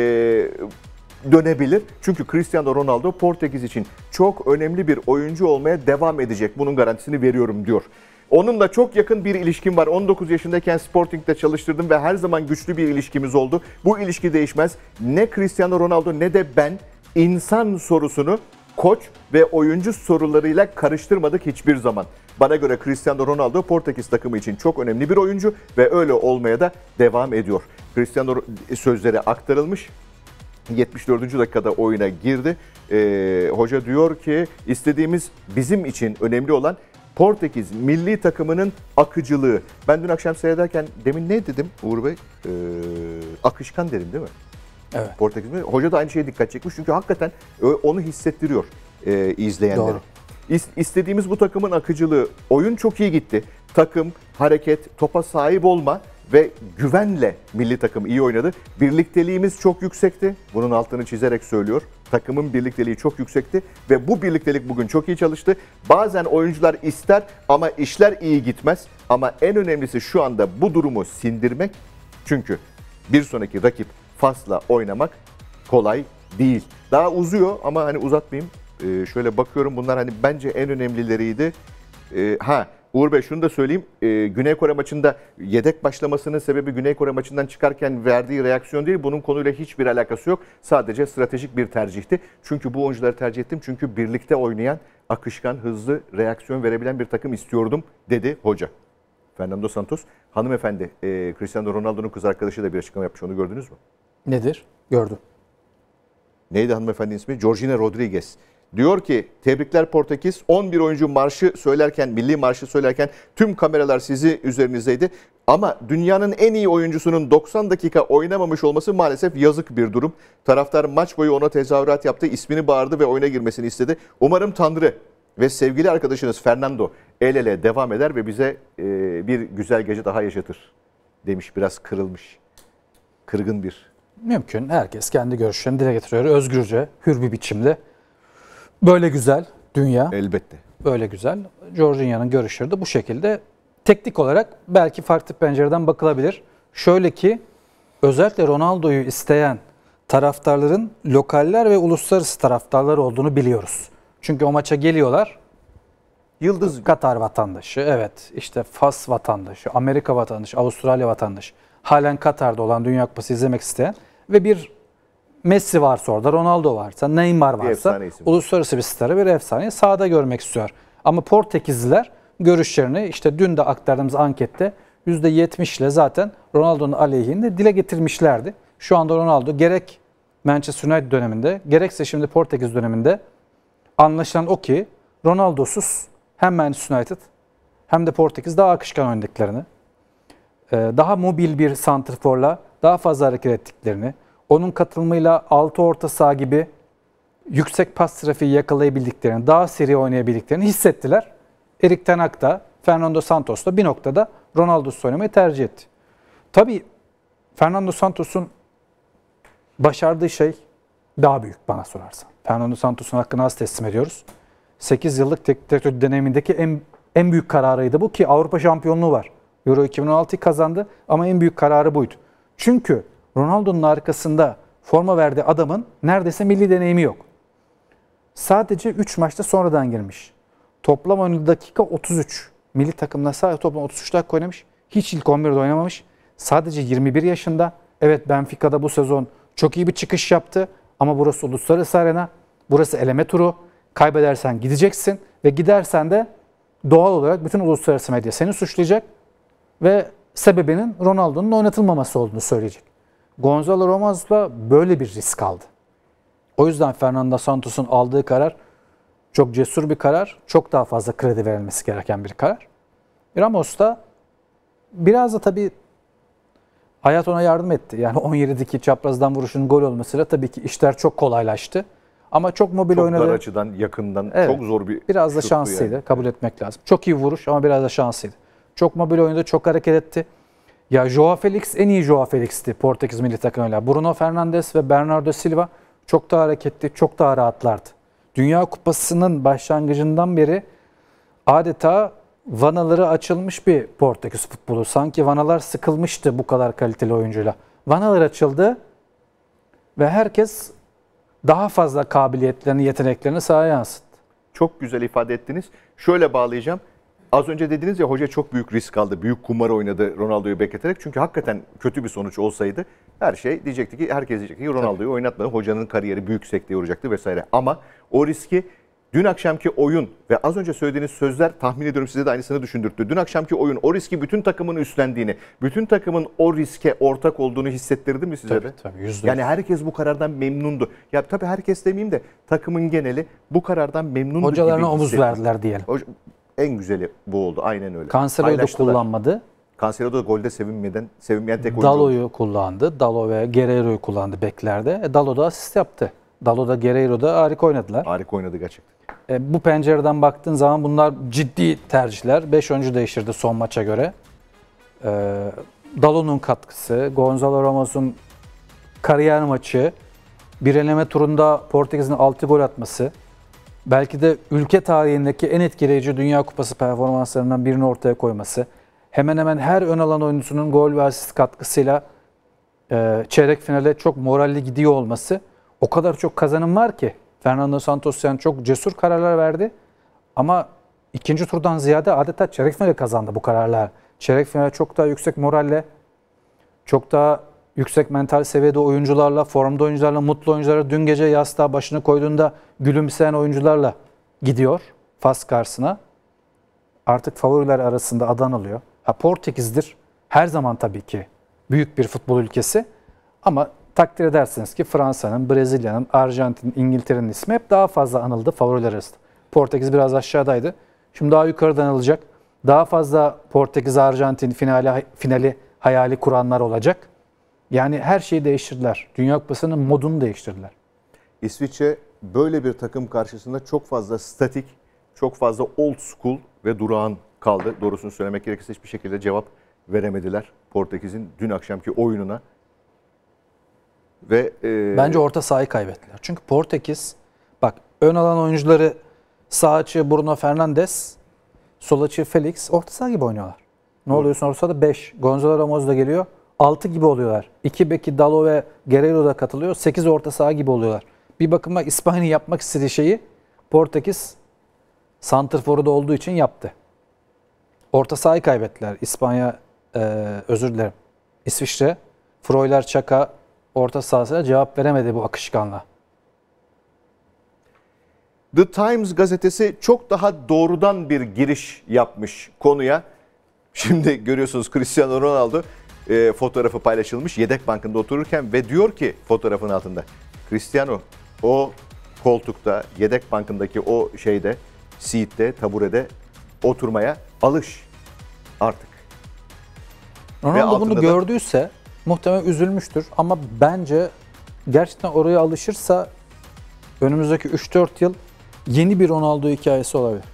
dönebilir. Çünkü Cristiano Ronaldo Portekiz için çok önemli bir oyuncu olmaya devam edecek. Bunun garantisini veriyorum diyor. Onunla çok yakın bir ilişkim var. 19 yaşındayken Sporting'de çalıştırdım ve her zaman güçlü bir ilişkimiz oldu. Bu ilişki değişmez. Ne Cristiano Ronaldo ne de ben insan sorusunu koç ve oyuncu sorularıyla karıştırmadık hiçbir zaman. Bana göre Cristiano Ronaldo Portekiz takımı için çok önemli bir oyuncu ve öyle olmaya da devam ediyor. Cristiano sözleri aktarılmış. 74. dakikada oyuna girdi. Ee, hoca diyor ki istediğimiz bizim için önemli olan Portekiz milli takımının akıcılığı. Ben dün akşam seyrederken demin ne dedim Uğur Bey? Ee, akışkan dedim değil mi? Evet. Portekiz milli. Hoca da aynı şeye dikkat çekmiş çünkü hakikaten e, onu hissettiriyor e, izleyenlere. Doğru. İstediğimiz bu takımın akıcılığı. Oyun çok iyi gitti. Takım, hareket, topa sahip olma ve güvenle milli takım iyi oynadı. Birlikteliğimiz çok yüksekti. Bunun altını çizerek söylüyor. Takımın birlikteliği çok yüksekti ve bu birliktelik bugün çok iyi çalıştı. Bazen oyuncular ister ama işler iyi gitmez. Ama en önemlisi şu anda bu durumu sindirmek. Çünkü bir sonraki rakip Fas'la oynamak kolay değil. Daha uzuyor ama hani uzatmayayım. Ee, şöyle bakıyorum bunlar hani bence en önemlileriydi. Ee, ha Uğur Bey şunu da söyleyeyim. E, Güney Kore maçında yedek başlamasının sebebi Güney Kore maçından çıkarken verdiği reaksiyon değil. Bunun konuyla hiçbir alakası yok. Sadece stratejik bir tercihti. Çünkü bu oyuncuları tercih ettim. Çünkü birlikte oynayan, akışkan, hızlı, reaksiyon verebilen bir takım istiyordum dedi hoca. Fernando Santos. Hanımefendi e, Cristiano Ronaldo'nun kız arkadaşı da bir açıklama yapmış. Onu gördünüz mü? Nedir? Gördüm. Neydi hanımefendinin ismi? Georgina Rodriguez. Diyor ki tebrikler Portekiz 11 oyuncu marşı söylerken milli marşı söylerken tüm kameralar sizi üzerinizdeydi. Ama dünyanın en iyi oyuncusunun 90 dakika oynamamış olması maalesef yazık bir durum. Taraftar maç boyu ona tezahürat yaptı, ismini bağırdı ve oyuna girmesini istedi. Umarım Tanrı ve sevgili arkadaşınız Fernando el ele devam eder ve bize e, bir güzel gece daha yaşatır demiş biraz kırılmış. Kırgın bir. Mümkün. Herkes kendi görüşlerini dile getiriyor. Özgürce, hür bir biçimde. Böyle güzel dünya. Elbette. Böyle güzel. Jorginho'nun görüşleri de bu şekilde. Teknik olarak belki farklı pencereden bakılabilir. Şöyle ki özellikle Ronaldo'yu isteyen taraftarların lokaller ve uluslararası taraftarlar olduğunu biliyoruz. Çünkü o maça geliyorlar. Yıldız Katar vatandaşı, evet. işte Fas vatandaşı, Amerika vatandaşı, Avustralya vatandaşı. Halen Katar'da olan Dünya Kupası izlemek isteyen ve bir Messi varsa orada, Ronaldo varsa, Neymar varsa uluslararası bir starı, bir efsaneyi sahada görmek istiyor. Ama Portekizliler görüşlerini işte dün de aktardığımız ankette %70 ile zaten Ronaldo'nun aleyhinde dile getirmişlerdi. Şu anda Ronaldo gerek Manchester United döneminde gerekse şimdi Portekiz döneminde anlaşılan o ki Ronaldo'suz hem Manchester United hem de Portekiz daha akışkan oynadıklarını, e, daha mobil bir santrforla daha fazla hareket ettiklerini, onun katılımıyla 6 orta saha gibi yüksek pas trafiği yakalayabildiklerini, daha seri oynayabildiklerini hissettiler. Erik Ten Hag da, Fernando Santos da bir noktada Ronaldo'su oynamayı tercih etti. Tabii Fernando Santos'un başardığı şey daha büyük bana sorarsan. Fernando Santos'un hakkını az teslim ediyoruz. 8 yıllık teknik direktör dönemindeki en, en büyük kararıydı bu ki Avrupa şampiyonluğu var. Euro 2016'yı kazandı ama en büyük kararı buydu. Çünkü Ronaldo'nun arkasında forma verdiği adamın neredeyse milli deneyimi yok. Sadece 3 maçta sonradan girmiş. Toplam oynadığı dakika 33. Milli takımla sadece toplam 33 dakika oynamış. Hiç ilk 11'de oynamamış. Sadece 21 yaşında. Evet Benfica'da bu sezon çok iyi bir çıkış yaptı. Ama burası uluslararası arena. Burası eleme turu. Kaybedersen gideceksin. Ve gidersen de doğal olarak bütün uluslararası medya seni suçlayacak. Ve sebebinin Ronaldo'nun oynatılmaması olduğunu söyleyecek. Gonzalo Romas'la böyle bir risk aldı. O yüzden Fernando Santos'un aldığı karar çok cesur bir karar. Çok daha fazla kredi verilmesi gereken bir karar. Ramos da biraz da tabii hayat ona yardım etti. Yani 17'deki (laughs) çaprazdan vuruşun gol olmasıyla tabii ki işler çok kolaylaştı. Ama çok mobil çok oynadı. Çok açıdan, yakından evet, çok zor bir Biraz da şanslıydı. Yani. Kabul etmek lazım. Çok iyi vuruş ama biraz da şanslıydı. Çok mobil oynadı, çok hareket etti. Ya Joao Felix en iyi Joao Felix'ti Portekiz milli takımıyla. Bruno Fernandes ve Bernardo Silva çok daha hareketli, çok daha rahatlardı. Dünya Kupası'nın başlangıcından beri adeta vanaları açılmış bir Portekiz futbolu. Sanki vanalar sıkılmıştı bu kadar kaliteli oyuncuyla. Vanalar açıldı ve herkes daha fazla kabiliyetlerini, yeteneklerini sahaya yansıttı. Çok güzel ifade ettiniz. Şöyle bağlayacağım. Az önce dediniz ya hoca çok büyük risk aldı. Büyük kumar oynadı Ronaldo'yu bekleterek. Çünkü hakikaten kötü bir sonuç olsaydı her şey diyecekti ki herkes diyecek ki Ronaldo'yu oynatmadı. Hocanın kariyeri büyük sekteye uğrayacaktı vesaire. Ama o riski dün akşamki oyun ve az önce söylediğiniz sözler tahmin ediyorum size de aynısını düşündürttü. Dün akşamki oyun o riski bütün takımın üstlendiğini, bütün takımın o riske ortak olduğunu hissettirdi mi size tabii, de? Tabii yüzde Yani herkes bu karardan memnundu. Ya tabii herkes demeyeyim de takımın geneli bu karardan memnundu Hocalarına gibi omuz verdiler diyelim. Hoca, en güzeli bu oldu. Aynen öyle. Kansero'yu da kullanmadı. Cancelo da golde sevinmeden, sevinmeyen tek oyuncu. Dalo'yu kullandı. Dalo ve Guerreiro'yu kullandı beklerde. E, Dalo da asist yaptı. Dalo da Guerreiro da harika oynadılar. Harika oynadı gerçekten. E, bu pencereden baktığın zaman bunlar ciddi tercihler. 5 oyuncu değiştirdi son maça göre. E, Dalo'nun katkısı, Gonzalo Ramos'un kariyer maçı, bir eleme turunda Portekiz'in 6 gol atması, belki de ülke tarihindeki en etkileyici Dünya Kupası performanslarından birini ortaya koyması, hemen hemen her ön alan oyuncusunun gol ve asist katkısıyla e, çeyrek finale çok moralli gidiyor olması, o kadar çok kazanım var ki Fernando Santos'yan çok cesur kararlar verdi ama ikinci turdan ziyade adeta çeyrek finale kazandı bu kararlar. Çeyrek finale çok daha yüksek moralle, çok daha yüksek mental seviyede oyuncularla, formda oyuncularla, mutlu oyuncularla, dün gece yastığa başını koyduğunda gülümseyen oyuncularla gidiyor Fas karşısına. Artık favoriler arasında adan alıyor. Ha Portekiz'dir. Her zaman tabii ki büyük bir futbol ülkesi. Ama takdir edersiniz ki Fransa'nın, Brezilya'nın, Arjantin'in, İngiltere'nin ismi hep daha fazla anıldı favoriler arasında. Portekiz biraz aşağıdaydı. Şimdi daha yukarıdan alacak. Daha fazla Portekiz-Arjantin finali, finali hayali kuranlar olacak. Yani her şeyi değiştirdiler. Dünya Kupası'nın modunu değiştirdiler. İsviçre böyle bir takım karşısında çok fazla statik, çok fazla old school ve durağan kaldı. Doğrusunu söylemek gerekirse hiçbir şekilde cevap veremediler Portekiz'in dün akşamki oyununa. Ve e... bence orta sahayı kaybettiler. Çünkü Portekiz bak ön alan oyuncuları sağ açı Bruno Fernandes, sol açı Felix, orta saha gibi oynuyorlar. Ne Hı. oluyorsun orta sahada 5. Gonzalo Ramos da geliyor. 6 gibi oluyorlar. 2 beki Dalo ve Guerrero da katılıyor. 8 orta saha gibi oluyorlar. Bir bakıma İspanya yapmak istediği şeyi Portekiz Santrfor'u da olduğu için yaptı. Orta sahayı kaybettiler. İspanya e, özür dilerim. İsviçre Freuler Çaka orta sahasına cevap veremedi bu akışkanla. The Times gazetesi çok daha doğrudan bir giriş yapmış konuya. Şimdi görüyorsunuz Cristiano Ronaldo e, fotoğrafı paylaşılmış yedek bankında otururken ve diyor ki fotoğrafın altında Cristiano o koltukta yedek bankındaki o şeyde seat'te taburede oturmaya alış artık. Ronaldo bunu da... gördüyse muhtemelen üzülmüştür ama bence gerçekten oraya alışırsa önümüzdeki 3-4 yıl yeni bir Ronaldo hikayesi olabilir.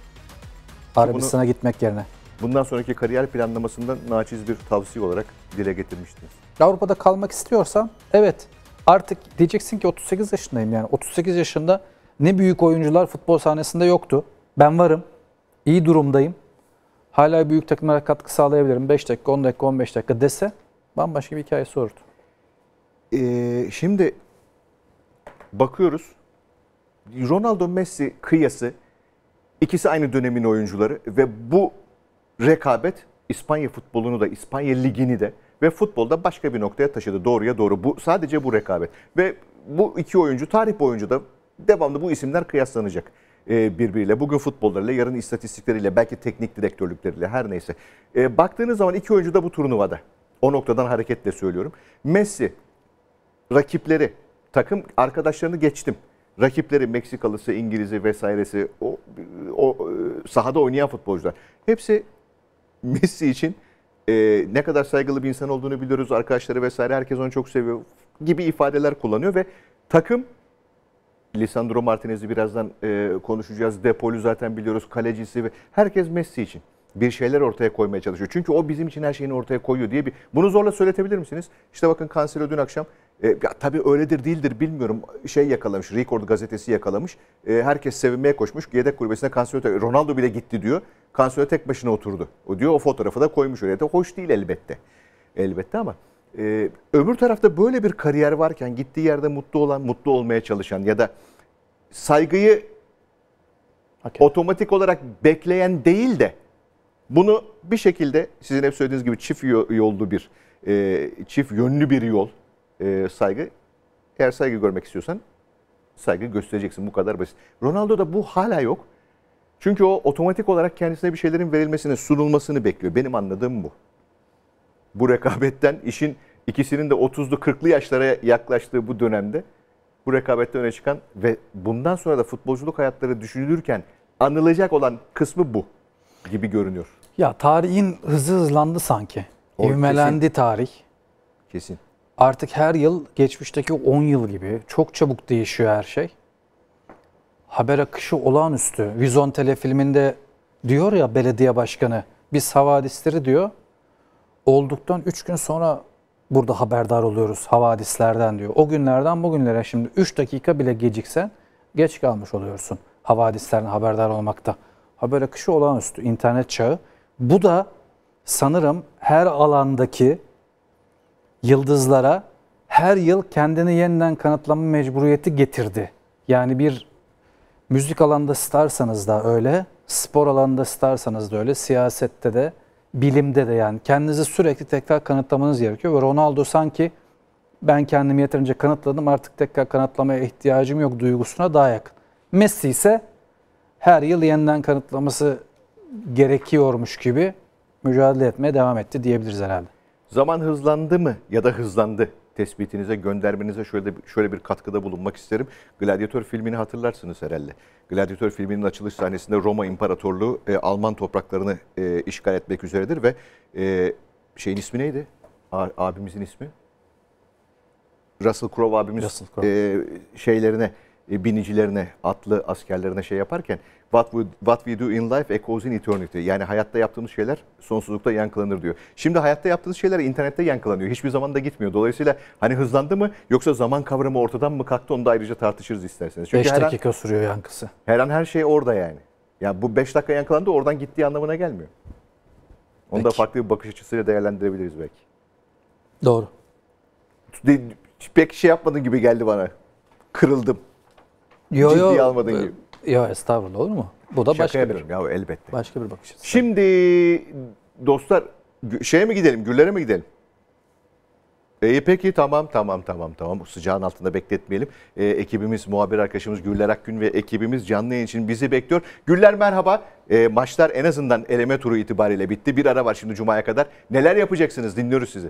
Arabistan'a bunu... gitmek yerine bundan sonraki kariyer planlamasında naçiz bir tavsiye olarak dile getirmiştiniz. Avrupa'da kalmak istiyorsam, evet artık diyeceksin ki 38 yaşındayım yani 38 yaşında ne büyük oyuncular futbol sahnesinde yoktu. Ben varım. iyi durumdayım. Hala büyük takımlara katkı sağlayabilirim. 5 dakika, 10 dakika, 15 dakika dese bambaşka bir hikaye olurdu. Ee, şimdi bakıyoruz. Ronaldo Messi kıyası ikisi aynı dönemin oyuncuları ve bu rekabet İspanya futbolunu da İspanya ligini de ve futbolda başka bir noktaya taşıdı. Doğruya doğru. Bu sadece bu rekabet. Ve bu iki oyuncu tarih boyunca da devamlı bu isimler kıyaslanacak e, birbiriyle. Bugün futbollarıyla, yarın istatistikleriyle, belki teknik direktörlükleriyle her neyse. E, baktığınız zaman iki oyuncu da bu turnuvada. O noktadan hareketle söylüyorum. Messi rakipleri, takım arkadaşlarını geçtim. Rakipleri Meksikalısı, İngiliz'i vesairesi, o, o e, sahada oynayan futbolcular. Hepsi Messi için e, ne kadar saygılı bir insan olduğunu biliyoruz. Arkadaşları vesaire herkes onu çok seviyor gibi ifadeler kullanıyor ve takım Lisandro Martinez'i birazdan e, konuşacağız. Depolü zaten biliyoruz. Kalecisi ve herkes Messi için bir şeyler ortaya koymaya çalışıyor. Çünkü o bizim için her şeyini ortaya koyuyor diye bir... Bunu zorla söyletebilir misiniz? İşte bakın Cancelo dün akşam e, ya, tabii öyledir değildir bilmiyorum. Şey yakalamış, Record gazetesi yakalamış. E, herkes sevinmeye koşmuş. Yedek kulübesine Cancelo Ronaldo bile gitti diyor. Cancelo tek başına oturdu. O diyor o fotoğrafı da koymuş oraya. de hoş değil elbette. Elbette ama e, öbür tarafta böyle bir kariyer varken gittiği yerde mutlu olan, mutlu olmaya çalışan ya da saygıyı okay. otomatik olarak bekleyen değil de bunu bir şekilde sizin hep söylediğiniz gibi çift yollu bir e, çift yönlü bir yol e, saygı. Eğer saygı görmek istiyorsan saygı göstereceksin. Bu kadar basit. Ronaldo'da bu hala yok. Çünkü o otomatik olarak kendisine bir şeylerin verilmesini, sunulmasını bekliyor. Benim anladığım bu. Bu rekabetten işin ikisinin de 30'lu 40'lı yaşlara yaklaştığı bu dönemde bu rekabette öne çıkan ve bundan sonra da futbolculuk hayatları düşünülürken anılacak olan kısmı bu gibi görünüyor. Ya tarihin hızı hızlandı sanki. O, Ivmelendi kesin. tarih. Kesin artık her yıl geçmişteki 10 yıl gibi çok çabuk değişiyor her şey. Haber akışı olağanüstü. Vizon telefilminde diyor ya belediye başkanı biz havadisleri diyor. Olduktan 3 gün sonra burada haberdar oluyoruz havadislerden diyor. O günlerden bugünlere şimdi 3 dakika bile geciksen geç kalmış oluyorsun havadislerden haberdar olmakta. Haber akışı olağanüstü internet çağı. Bu da sanırım her alandaki yıldızlara her yıl kendini yeniden kanıtlama mecburiyeti getirdi. Yani bir müzik alanda starsanız da öyle, spor alanda starsanız da öyle, siyasette de, bilimde de yani kendinizi sürekli tekrar kanıtlamanız gerekiyor. Ve Ronaldo sanki ben kendimi yeterince kanıtladım artık tekrar kanıtlamaya ihtiyacım yok duygusuna daha yakın. Messi ise her yıl yeniden kanıtlaması gerekiyormuş gibi mücadele etmeye devam etti diyebiliriz herhalde. Zaman hızlandı mı ya da hızlandı tespitinize, göndermenize şöyle şöyle bir katkıda bulunmak isterim. Gladyatör filmini hatırlarsınız herhalde. Gladyatör filminin açılış sahnesinde Roma İmparatorluğu e, Alman topraklarını e, işgal etmek üzeredir ve e, şeyin ismi neydi? A, abimizin ismi? Russell Crowe abimiz Russell Crowe. E, şeylerine e, binicilerine, atlı askerlerine şey yaparken what we, what we do in life echoes in eternity. Yani hayatta yaptığımız şeyler sonsuzlukta yankılanır diyor. Şimdi hayatta yaptığınız şeyler internette yankılanıyor. Hiçbir zaman da gitmiyor. Dolayısıyla hani hızlandı mı yoksa zaman kavramı ortadan mı kalktı onu da ayrıca tartışırız isterseniz. Çünkü 5 dakika an, sürüyor yankısı. Her an her şey orada yani. Yani bu 5 dakika yankılandı oradan gittiği anlamına gelmiyor. Onu peki. da farklı bir bakış açısıyla değerlendirebiliriz belki. Doğru. Pek şey yapmadın gibi geldi bana. Kırıldım yo, ciddiye e, yo, almadığın yo, gibi. Yok estağfurullah olur mu? Bu da Şaka başka yapıyorum bir, ya elbette. Başka bir bakış açısı. Şimdi dostlar şeye mi gidelim? Güllere mi gidelim? İyi e, peki tamam tamam tamam tamam sıcağın altında bekletmeyelim. E, ekibimiz muhabir arkadaşımız Güller Akgün ve ekibimiz canlı yayın için bizi bekliyor. Güller merhaba. E, maçlar en azından eleme turu itibariyle bitti. Bir ara var şimdi Cuma'ya kadar. Neler yapacaksınız dinliyoruz sizi.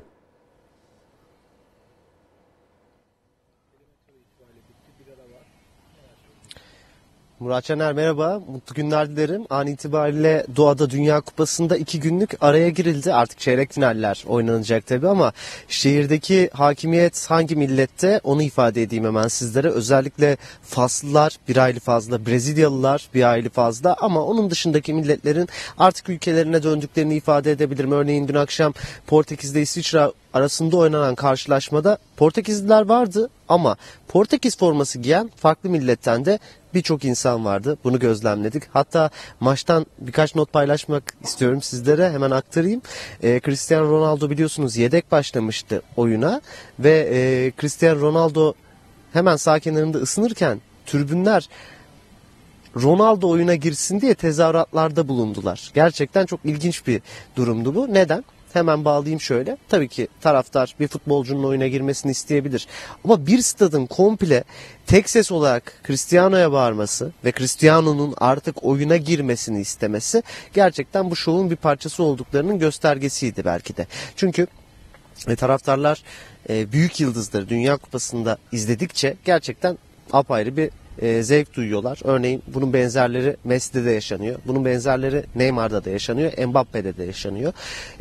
Murat Caner merhaba, mutlu günler dilerim. An itibariyle Doğa'da Dünya Kupası'nda iki günlük araya girildi. Artık çeyrek finaller oynanacak tabii ama şehirdeki hakimiyet hangi millette onu ifade edeyim hemen sizlere. Özellikle Faslılar bir aile fazla, Brezilyalılar bir aile fazla ama onun dışındaki milletlerin artık ülkelerine döndüklerini ifade edebilirim. Örneğin dün akşam Portekiz'de İsviçre arasında oynanan karşılaşmada Portekizliler vardı ama Portekiz forması giyen farklı milletten de birçok insan vardı. Bunu gözlemledik. Hatta maçtan birkaç not paylaşmak istiyorum sizlere. Hemen aktarayım. E, Cristiano Ronaldo biliyorsunuz yedek başlamıştı oyuna ve e, Cristiano Ronaldo hemen sağ kenarında ısınırken türbünler Ronaldo oyuna girsin diye tezahüratlarda bulundular. Gerçekten çok ilginç bir durumdu bu. Neden? hemen bağlayayım şöyle. Tabii ki taraftar bir futbolcunun oyuna girmesini isteyebilir. Ama bir stadın komple tek ses olarak Cristiano'ya bağırması ve Cristiano'nun artık oyuna girmesini istemesi gerçekten bu şovun bir parçası olduklarının göstergesiydi belki de. Çünkü e, taraftarlar e, büyük yıldızları Dünya Kupası'nda izledikçe gerçekten apayrı bir e, zevk duyuyorlar. Örneğin bunun benzerleri Messi'de de yaşanıyor. Bunun benzerleri Neymar'da da yaşanıyor. Mbappe'de de yaşanıyor.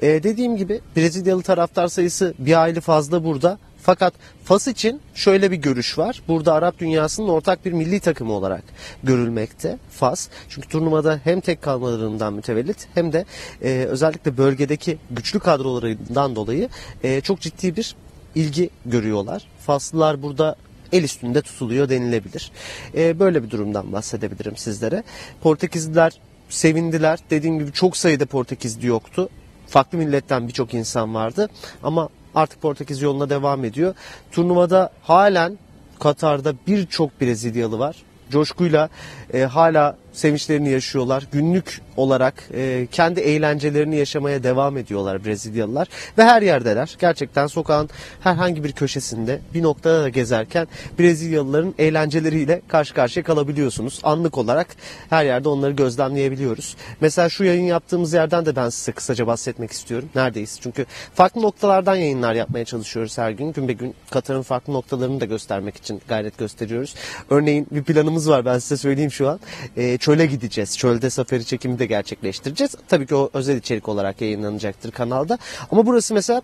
E, dediğim gibi Brezilyalı taraftar sayısı bir aile fazla burada. Fakat Fas için şöyle bir görüş var. Burada Arap dünyasının ortak bir milli takımı olarak görülmekte Fas. Çünkü turnuvada hem tek kalmalarından mütevellit hem de e, özellikle bölgedeki güçlü kadrolarından dolayı e, çok ciddi bir ilgi görüyorlar. Faslılar burada el üstünde tutuluyor denilebilir. E, böyle bir durumdan bahsedebilirim sizlere. Portekizliler sevindiler. Dediğim gibi çok sayıda Portekizli yoktu. Farklı milletten birçok insan vardı ama artık Portekiz yoluna devam ediyor. Turnuvada halen Katar'da birçok Brezilyalı var. Coşkuyla e, hala sevinçlerini yaşıyorlar. Günlük olarak e, kendi eğlencelerini yaşamaya devam ediyorlar Brezilyalılar ve her yerdeler. Gerçekten sokağın herhangi bir köşesinde bir noktada da gezerken Brezilyalıların eğlenceleriyle karşı karşıya kalabiliyorsunuz. Anlık olarak her yerde onları gözlemleyebiliyoruz. Mesela şu yayın yaptığımız yerden de ben size kısaca bahsetmek istiyorum. Neredeyiz? Çünkü farklı noktalardan yayınlar yapmaya çalışıyoruz her gün. Gün be gün Katar'ın farklı noktalarını da göstermek için gayret gösteriyoruz. Örneğin bir planımız var ben size söyleyeyim şu an. E, çöle gideceğiz. Çölde safari çekimi de gerçekleştireceğiz. Tabii ki o özel içerik olarak yayınlanacaktır kanalda. Ama burası mesela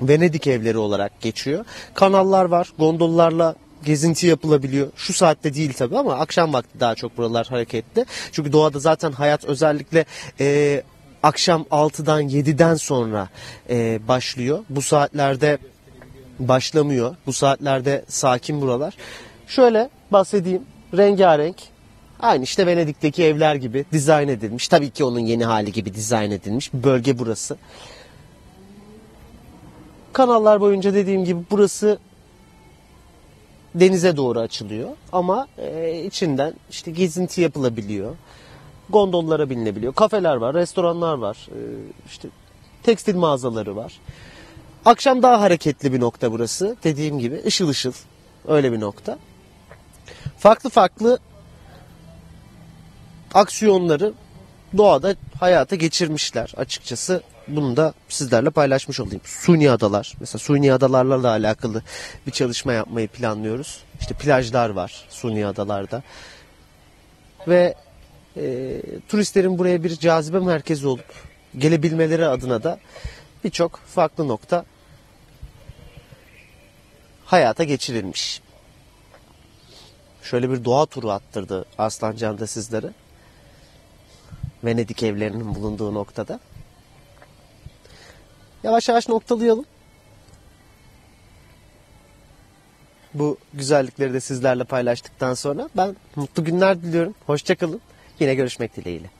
Venedik evleri olarak geçiyor. Kanallar var. Gondollarla gezinti yapılabiliyor. Şu saatte değil tabii ama akşam vakti daha çok buralar hareketli. Çünkü doğada zaten hayat özellikle e, akşam 6'dan 7'den sonra e, başlıyor. Bu saatlerde başlamıyor. Bu saatlerde sakin buralar. Şöyle bahsedeyim. Rengarenk Aynı işte Venedik'teki evler gibi dizayn edilmiş. Tabii ki onun yeni hali gibi dizayn edilmiş. bölge burası. Kanallar boyunca dediğim gibi burası denize doğru açılıyor. Ama e, içinden işte gezinti yapılabiliyor. Gondollara binilebiliyor. Kafeler var, restoranlar var. E, işte tekstil mağazaları var. Akşam daha hareketli bir nokta burası. Dediğim gibi ışıl ışıl öyle bir nokta. Farklı farklı aksiyonları doğada hayata geçirmişler açıkçası. Bunu da sizlerle paylaşmış olayım. Suni adalar. Mesela Suni adalarla da alakalı bir çalışma yapmayı planlıyoruz. İşte plajlar var Suni adalarda. Ve e, turistlerin buraya bir cazibe merkezi olup gelebilmeleri adına da birçok farklı nokta hayata geçirilmiş. Şöyle bir doğa turu attırdı Aslancan da sizlere. Venedik evlerinin bulunduğu noktada. Yavaş yavaş noktalayalım. Bu güzellikleri de sizlerle paylaştıktan sonra ben mutlu günler diliyorum. Hoşçakalın. Yine görüşmek dileğiyle.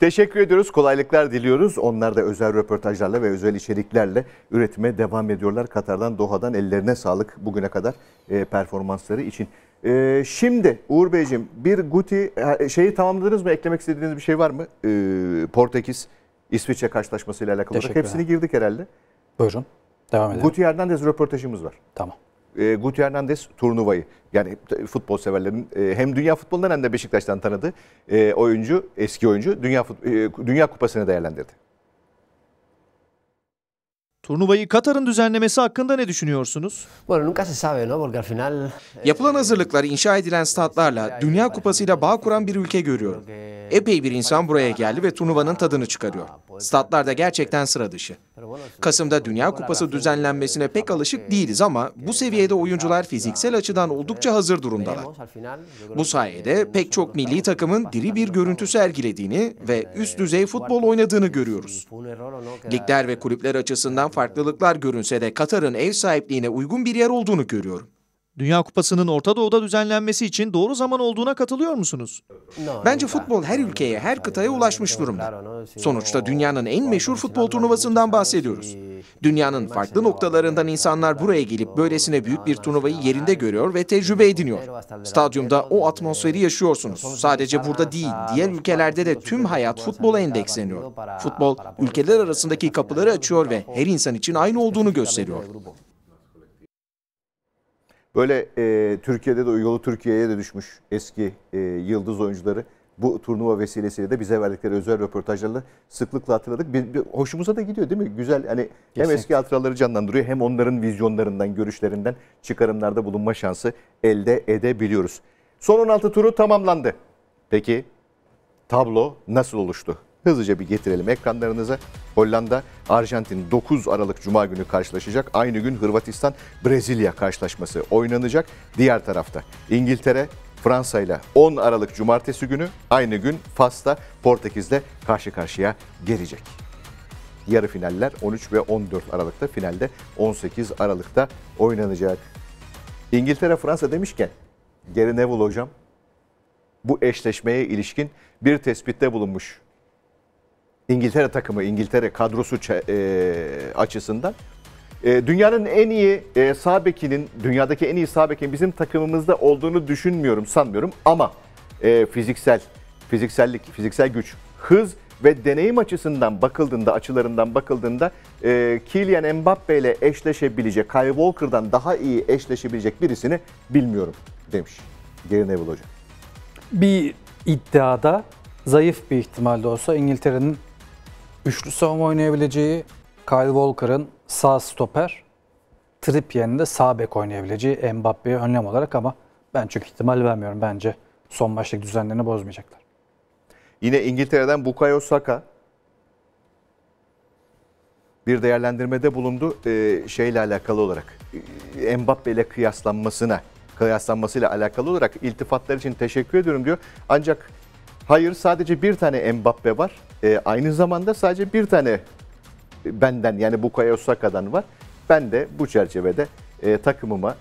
Teşekkür ediyoruz. Kolaylıklar diliyoruz. Onlar da özel röportajlarla ve özel içeriklerle üretime devam ediyorlar. Katar'dan, Doha'dan ellerine sağlık bugüne kadar e, performansları için. Ee, şimdi Uğur Beyciğim bir Guti şeyi tamamladınız mı? Eklemek istediğiniz bir şey var mı? Ee, Portekiz İsviçre karşılaşmasıyla alakalı. olarak Hepsini girdik herhalde. Buyurun. Devam edelim. Guti Hernandez röportajımız var. Tamam. E, Guti Hernandez turnuvayı yani futbol severlerin e, hem dünya futbolundan hem de Beşiktaş'tan tanıdığı e, oyuncu eski oyuncu dünya e, dünya kupasını değerlendirdi. Turnuvayı Katar'ın düzenlemesi hakkında ne düşünüyorsunuz? Eh, Yapılan hazırlıklar inşa edilen statlarla Dünya Kupası ile bağ kuran bir ülke görüyorum. Epey bir insan buraya geldi ve turnuvanın tadını çıkarıyor. Statlar da gerçekten sıra dışı. Kasım'da Dünya Kupası düzenlenmesine pek alışık değiliz ama bu seviyede oyuncular fiziksel açıdan oldukça hazır durumdalar. Bu sayede pek çok milli takımın diri bir görüntü sergilediğini ve üst düzey futbol oynadığını görüyoruz. Ligler ve kulüpler açısından farklılıklar görünse de Katar'ın ev sahipliğine uygun bir yer olduğunu görüyorum. Dünya Kupası'nın Orta Doğu'da düzenlenmesi için doğru zaman olduğuna katılıyor musunuz? Bence futbol her ülkeye, her kıtaya ulaşmış durumda. Sonuçta dünyanın en meşhur futbol turnuvasından bahsediyoruz. Dünyanın farklı noktalarından insanlar buraya gelip böylesine büyük bir turnuvayı yerinde görüyor ve tecrübe ediniyor. Stadyumda o atmosferi yaşıyorsunuz. Sadece burada değil, diğer ülkelerde de tüm hayat futbola endeksleniyor. Futbol ülkeler arasındaki kapıları açıyor ve her insan için aynı olduğunu gösteriyor. Böyle e, Türkiye'de de yolu Türkiye'ye de düşmüş eski e, yıldız oyuncuları bu turnuva vesilesiyle de bize verdikleri özel röportajlarla sıklıkla hatırladık. Bir, bir hoşumuza da gidiyor değil mi? Güzel hani Kesinlikle. hem eski hatıraları canlandırıyor hem onların vizyonlarından, görüşlerinden çıkarımlarda bulunma şansı elde edebiliyoruz. Son 16 turu tamamlandı. Peki tablo nasıl oluştu? hızlıca bir getirelim ekranlarınıza. Hollanda, Arjantin 9 Aralık Cuma günü karşılaşacak. Aynı gün Hırvatistan, Brezilya karşılaşması oynanacak. Diğer tarafta İngiltere, Fransa ile 10 Aralık Cumartesi günü aynı gün Fas'ta Portekiz'de karşı karşıya gelecek. Yarı finaller 13 ve 14 Aralık'ta finalde 18 Aralık'ta oynanacak. İngiltere Fransa demişken Gary Neville hocam bu eşleşmeye ilişkin bir tespitte bulunmuş. İngiltere takımı, İngiltere kadrosu e, açısından. E, dünyanın en iyi e, sağ dünyadaki en iyi sağ bizim takımımızda olduğunu düşünmüyorum, sanmıyorum. Ama e, fiziksel, fiziksellik, fiziksel güç, hız ve deneyim açısından bakıldığında, açılarından bakıldığında e, Kylian Mbappe ile eşleşebilecek, Kyle Walker'dan daha iyi eşleşebilecek birisini bilmiyorum demiş Gary Neville Hoca. Bir iddiada zayıf bir ihtimal olsa İngiltere'nin üçlü savunma oynayabileceği, Kyle Walker'ın sağ stoper, Trippier'in de sağ bek oynayabileceği Mbappe'ye önlem olarak ama ben çok ihtimal vermiyorum. Bence son maçtaki düzenlerini bozmayacaklar. Yine İngiltere'den Bukayo Saka bir değerlendirmede bulundu ee, şeyle alakalı olarak. E, Mbappe ile kıyaslanmasına kıyaslanmasıyla alakalı olarak iltifatlar için teşekkür ediyorum diyor. Ancak Hayır sadece bir tane Mbappe var. E, aynı zamanda sadece bir tane benden yani Bukayo Saka'dan var. Ben de bu çerçevede e, takımıma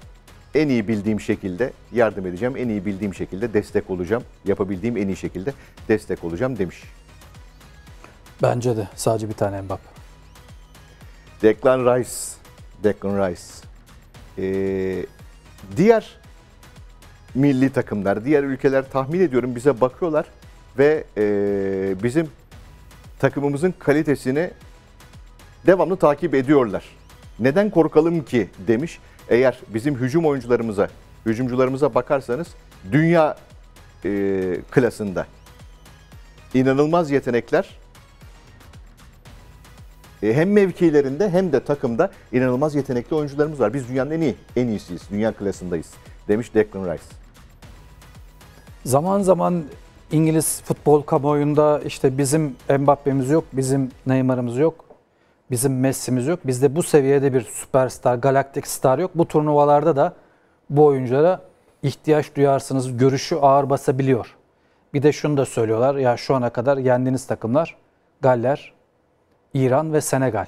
en iyi bildiğim şekilde yardım edeceğim. En iyi bildiğim şekilde destek olacağım. Yapabildiğim en iyi şekilde destek olacağım demiş. Bence de sadece bir tane Mbappe. Declan Rice. Declan Rice. Ee, diğer milli takımlar, diğer ülkeler tahmin ediyorum bize bakıyorlar ve e, bizim takımımızın kalitesini devamlı takip ediyorlar. Neden korkalım ki demiş. Eğer bizim hücum oyuncularımıza, hücumcularımıza bakarsanız dünya e, klasında inanılmaz yetenekler e, hem mevkilerinde hem de takımda inanılmaz yetenekli oyuncularımız var. Biz dünyanın en iyi, en iyisiyiz. Dünya klasındayız demiş Declan Rice. Zaman zaman İngiliz futbol kamuoyunda işte bizim Mbappe'miz yok, bizim Neymar'ımız yok, bizim Messi'miz yok. Bizde bu seviyede bir süperstar, galaktik star yok. Bu turnuvalarda da bu oyunculara ihtiyaç duyarsınız görüşü ağır basabiliyor. Bir de şunu da söylüyorlar. Ya şu ana kadar yendiğiniz takımlar Galler, İran ve Senegal.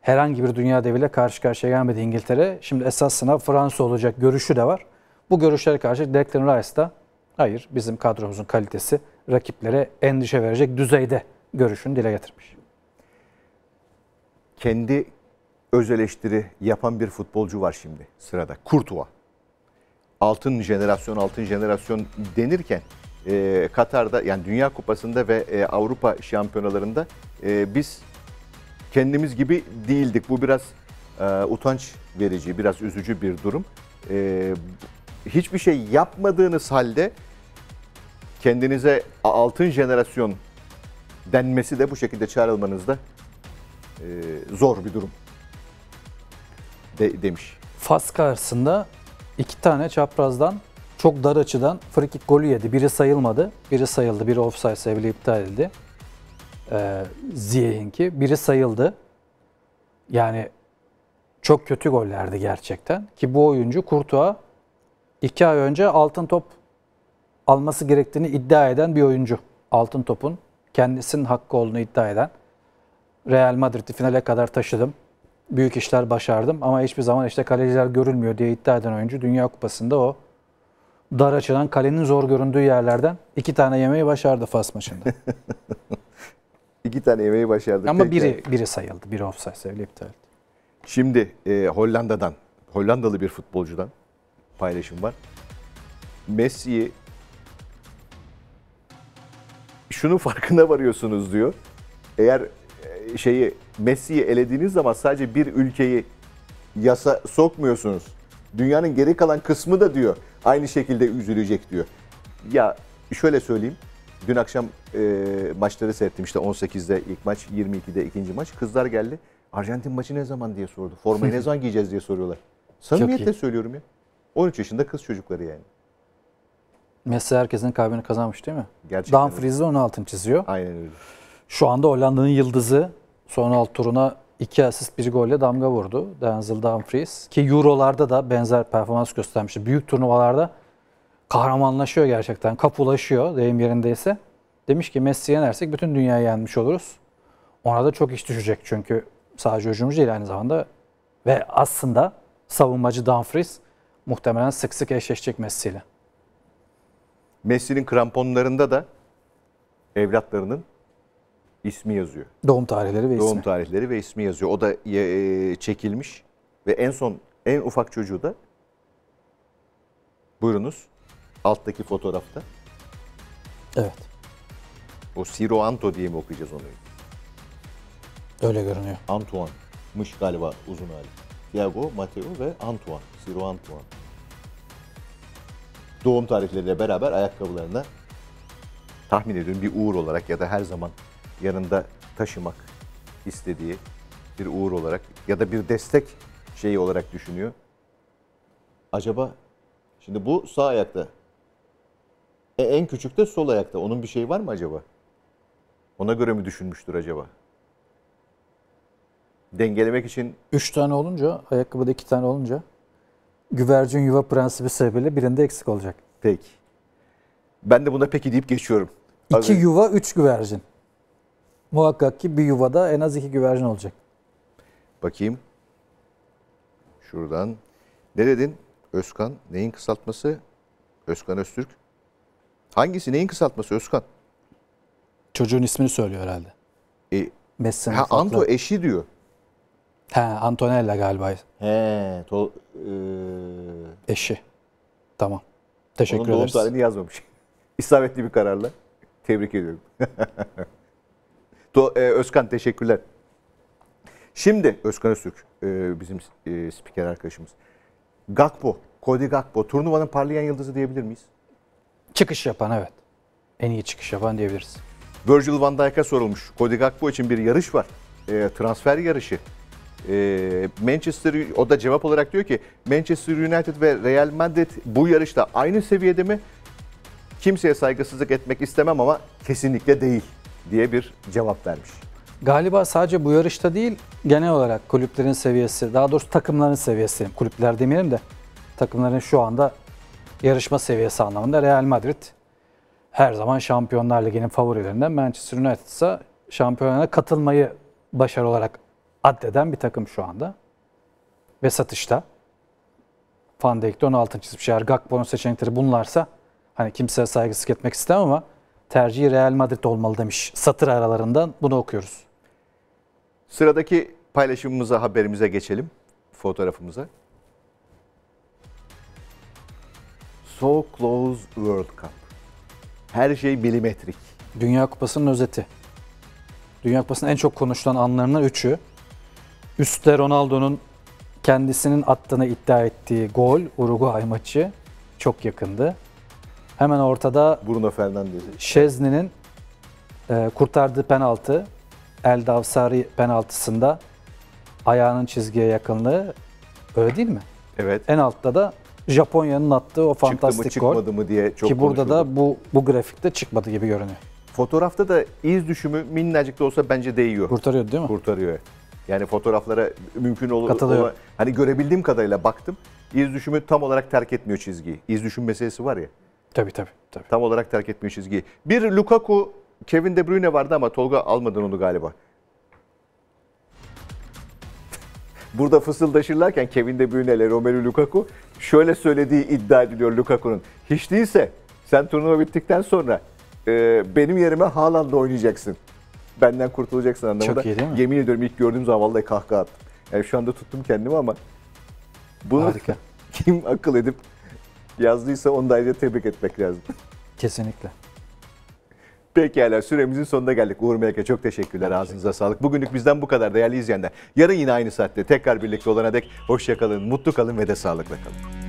Herhangi bir dünya deviyle karşı karşıya gelmedi İngiltere. Şimdi esas sınav Fransa olacak görüşü de var. Bu görüşlere karşı Declan Rice da Hayır, bizim kadromuzun kalitesi rakiplere endişe verecek düzeyde görüşünü dile getirmiş. Kendi öz eleştiri yapan bir futbolcu var şimdi sırada. Kurtuva. Altın jenerasyon, altın jenerasyon denirken e, Katar'da yani Dünya Kupası'nda ve e, Avrupa Şampiyonalarında e, biz kendimiz gibi değildik. Bu biraz e, utanç verici, biraz üzücü bir durum. E, hiçbir şey yapmadığınız halde kendinize altın jenerasyon denmesi de bu şekilde çağrılmanız da e, zor bir durum de, demiş. Fas karşısında iki tane çaprazdan çok dar açıdan frikik golü yedi. Biri sayılmadı, biri sayıldı, biri offside sebebiyle iptal edildi. Ee, Ziyeh'inki. Biri sayıldı. Yani çok kötü gollerdi gerçekten. Ki bu oyuncu Kurtuğa iki ay önce altın top alması gerektiğini iddia eden bir oyuncu. Altın topun kendisinin hakkı olduğunu iddia eden. Real Madrid'i finale kadar taşıdım. Büyük işler başardım ama hiçbir zaman işte kaleciler görülmüyor diye iddia eden oyuncu Dünya Kupası'nda o dar açılan kalenin zor göründüğü yerlerden iki tane yemeği başardı Fas maçında. (laughs) İki tane yemeği başardı. Ama Peki. biri biri sayıldı. Biri offside sebebiyle iptal. Şimdi e, Hollanda'dan, Hollandalı bir futbolcudan paylaşım var. Messi'yi şunun farkında varıyorsunuz diyor. Eğer e, şeyi Messi'yi elediğiniz zaman sadece bir ülkeyi yasa sokmuyorsunuz. Dünyanın geri kalan kısmı da diyor aynı şekilde üzülecek diyor. Ya şöyle söyleyeyim. Dün akşam e, maçları seyrettim işte 18'de ilk maç 22'de ikinci maç. Kızlar geldi. Arjantin maçı ne zaman diye sordu. Formayı ne (laughs) zaman giyeceğiz diye soruyorlar. Samimiyetle söylüyorum ya. 13 yaşında kız çocukları yani. Messi herkesin kalbini kazanmış değil mi? Gerçekten. Dumfries'i onun altını çiziyor. Aynen öyle. Şu anda Hollanda'nın yıldızı son alt turuna iki asist bir golle damga vurdu. Denzel Dumfries. Ki Euro'larda da benzer performans göstermişti. Büyük turnuvalarda kahramanlaşıyor gerçekten. Kapulaşıyor deyim yerindeyse. Demiş ki Messi yenersek bütün dünyayı yenmiş oluruz. Ona da çok iş düşecek çünkü sadece hücumcu değil aynı zamanda. Ve aslında savunmacı Dumfries muhtemelen sık sık eşleşecek Messi ile. Messi'nin kramponlarında da evlatlarının ismi yazıyor. Doğum tarihleri ve Doğum ismi. tarihleri ve ismi yazıyor. O da e, e, çekilmiş ve en son en ufak çocuğu da buyurunuz alttaki fotoğrafta. Evet. O Siro Anto diye mi okuyacağız onu? Öyle görünüyor. Antoine. Antoine'mış galiba uzun hali. Thiago, Mateo ve Antoine. Siro Antoine doğum tarihleriyle beraber ayakkabılarına tahmin ediyorum bir uğur olarak ya da her zaman yanında taşımak istediği bir uğur olarak ya da bir destek şeyi olarak düşünüyor. Acaba şimdi bu sağ ayakta. E en küçük de sol ayakta. Onun bir şeyi var mı acaba? Ona göre mi düşünmüştür acaba? Dengelemek için... Üç tane olunca, ayakkabıda iki tane olunca güvercin yuva prensibi sebebiyle birinde eksik olacak. Peki. Ben de buna peki deyip geçiyorum. İki iki yuva, üç güvercin. Muhakkak ki bir yuvada en az iki güvercin olacak. Bakayım. Şuradan. Ne dedin? Özkan neyin kısaltması? Özkan Öztürk. Hangisi neyin kısaltması Özkan? Çocuğun ismini söylüyor herhalde. E, ha, Anto eşi diyor. He Antonella galiba. He. To, e... Eşi. Tamam. Teşekkür Onun ederiz. Onun doğum tarihini yazmamış. (laughs) İsabetli bir kararla. Tebrik ediyorum. (laughs) to, e, Özkan teşekkürler. Şimdi Özkan Öztürk e, bizim e, spiker arkadaşımız. Gakpo, Cody Gakpo turnuvanın parlayan yıldızı diyebilir miyiz? Çıkış yapan evet. En iyi çıkış yapan diyebiliriz. Virgil van Dijk'a sorulmuş. Cody Gakpo için bir yarış var. E, transfer yarışı. Ee, Manchester o da cevap olarak diyor ki Manchester United ve Real Madrid bu yarışta aynı seviyede mi? Kimseye saygısızlık etmek istemem ama kesinlikle değil diye bir cevap vermiş. Galiba sadece bu yarışta değil, genel olarak kulüplerin seviyesi, daha doğrusu takımların seviyesi, kulüpler demeyelim de takımların şu anda yarışma seviyesi anlamında Real Madrid her zaman Şampiyonlar Ligi'nin favorilerinden Manchester United ise şampiyonlara katılmayı başarı olarak addeden bir takım şu anda. Ve satışta. Van Dijk'te 16. çizmiş. Eğer Gakpo'nun seçenekleri bunlarsa hani kimse saygısızlık etmek istemem ama tercihi Real Madrid olmalı demiş. Satır aralarından bunu okuyoruz. Sıradaki paylaşımımıza, haberimize geçelim. Fotoğrafımıza. So Close World Cup. Her şey milimetrik. Dünya Kupası'nın özeti. Dünya Kupası'nın en çok konuşulan anlarından üçü. Üstte Ronaldo'nun kendisinin attığını iddia ettiği gol Uruguay maçı çok yakındı. Hemen ortada Bruno Fernandes. Şezni'nin e, kurtardığı penaltı El Davsari penaltısında ayağının çizgiye yakınlığı öyle değil mi? Evet. En altta da Japonya'nın attığı o fantastik Çıktı mı, gol. Çıkmadı mı diye çok Ki burada da bu bu grafikte çıkmadı gibi görünüyor. Fotoğrafta da iz düşümü minnacık da olsa bence değiyor. Kurtarıyor değil mi? Kurtarıyor. Yani fotoğraflara mümkün olur. Hani görebildiğim kadarıyla baktım. İz düşümü tam olarak terk etmiyor çizgiyi. İz düşüm meselesi var ya. Tabii tabii. tabii. Tam olarak terk etmiyor çizgiyi. Bir Lukaku, Kevin De Bruyne vardı ama Tolga almadın onu galiba. (laughs) Burada fısıldaşırlarken Kevin De Bruyne ile Romelu Lukaku şöyle söylediği iddia ediliyor Lukaku'nun. Hiç değilse sen turnuva bittikten sonra e, benim yerime Haaland'la oynayacaksın benden kurtulacaksın anlamında. Çok iyi değil mi? Yemin ediyorum ilk gördüğüm zaman vallahi kahkaha attım. Yani şu anda tuttum kendimi ama bunu Harika. (laughs) kim akıl edip yazdıysa onu da ayrıca tebrik etmek lazım. Kesinlikle. Pekala süremizin sonuna geldik. Uğur Melek'e çok teşekkürler. Ağzınıza sağlık. Bugünlük bizden bu kadar değerli izleyenler. Yarın yine aynı saatte tekrar birlikte olana dek hoşçakalın, mutlu kalın ve de sağlıkla kalın.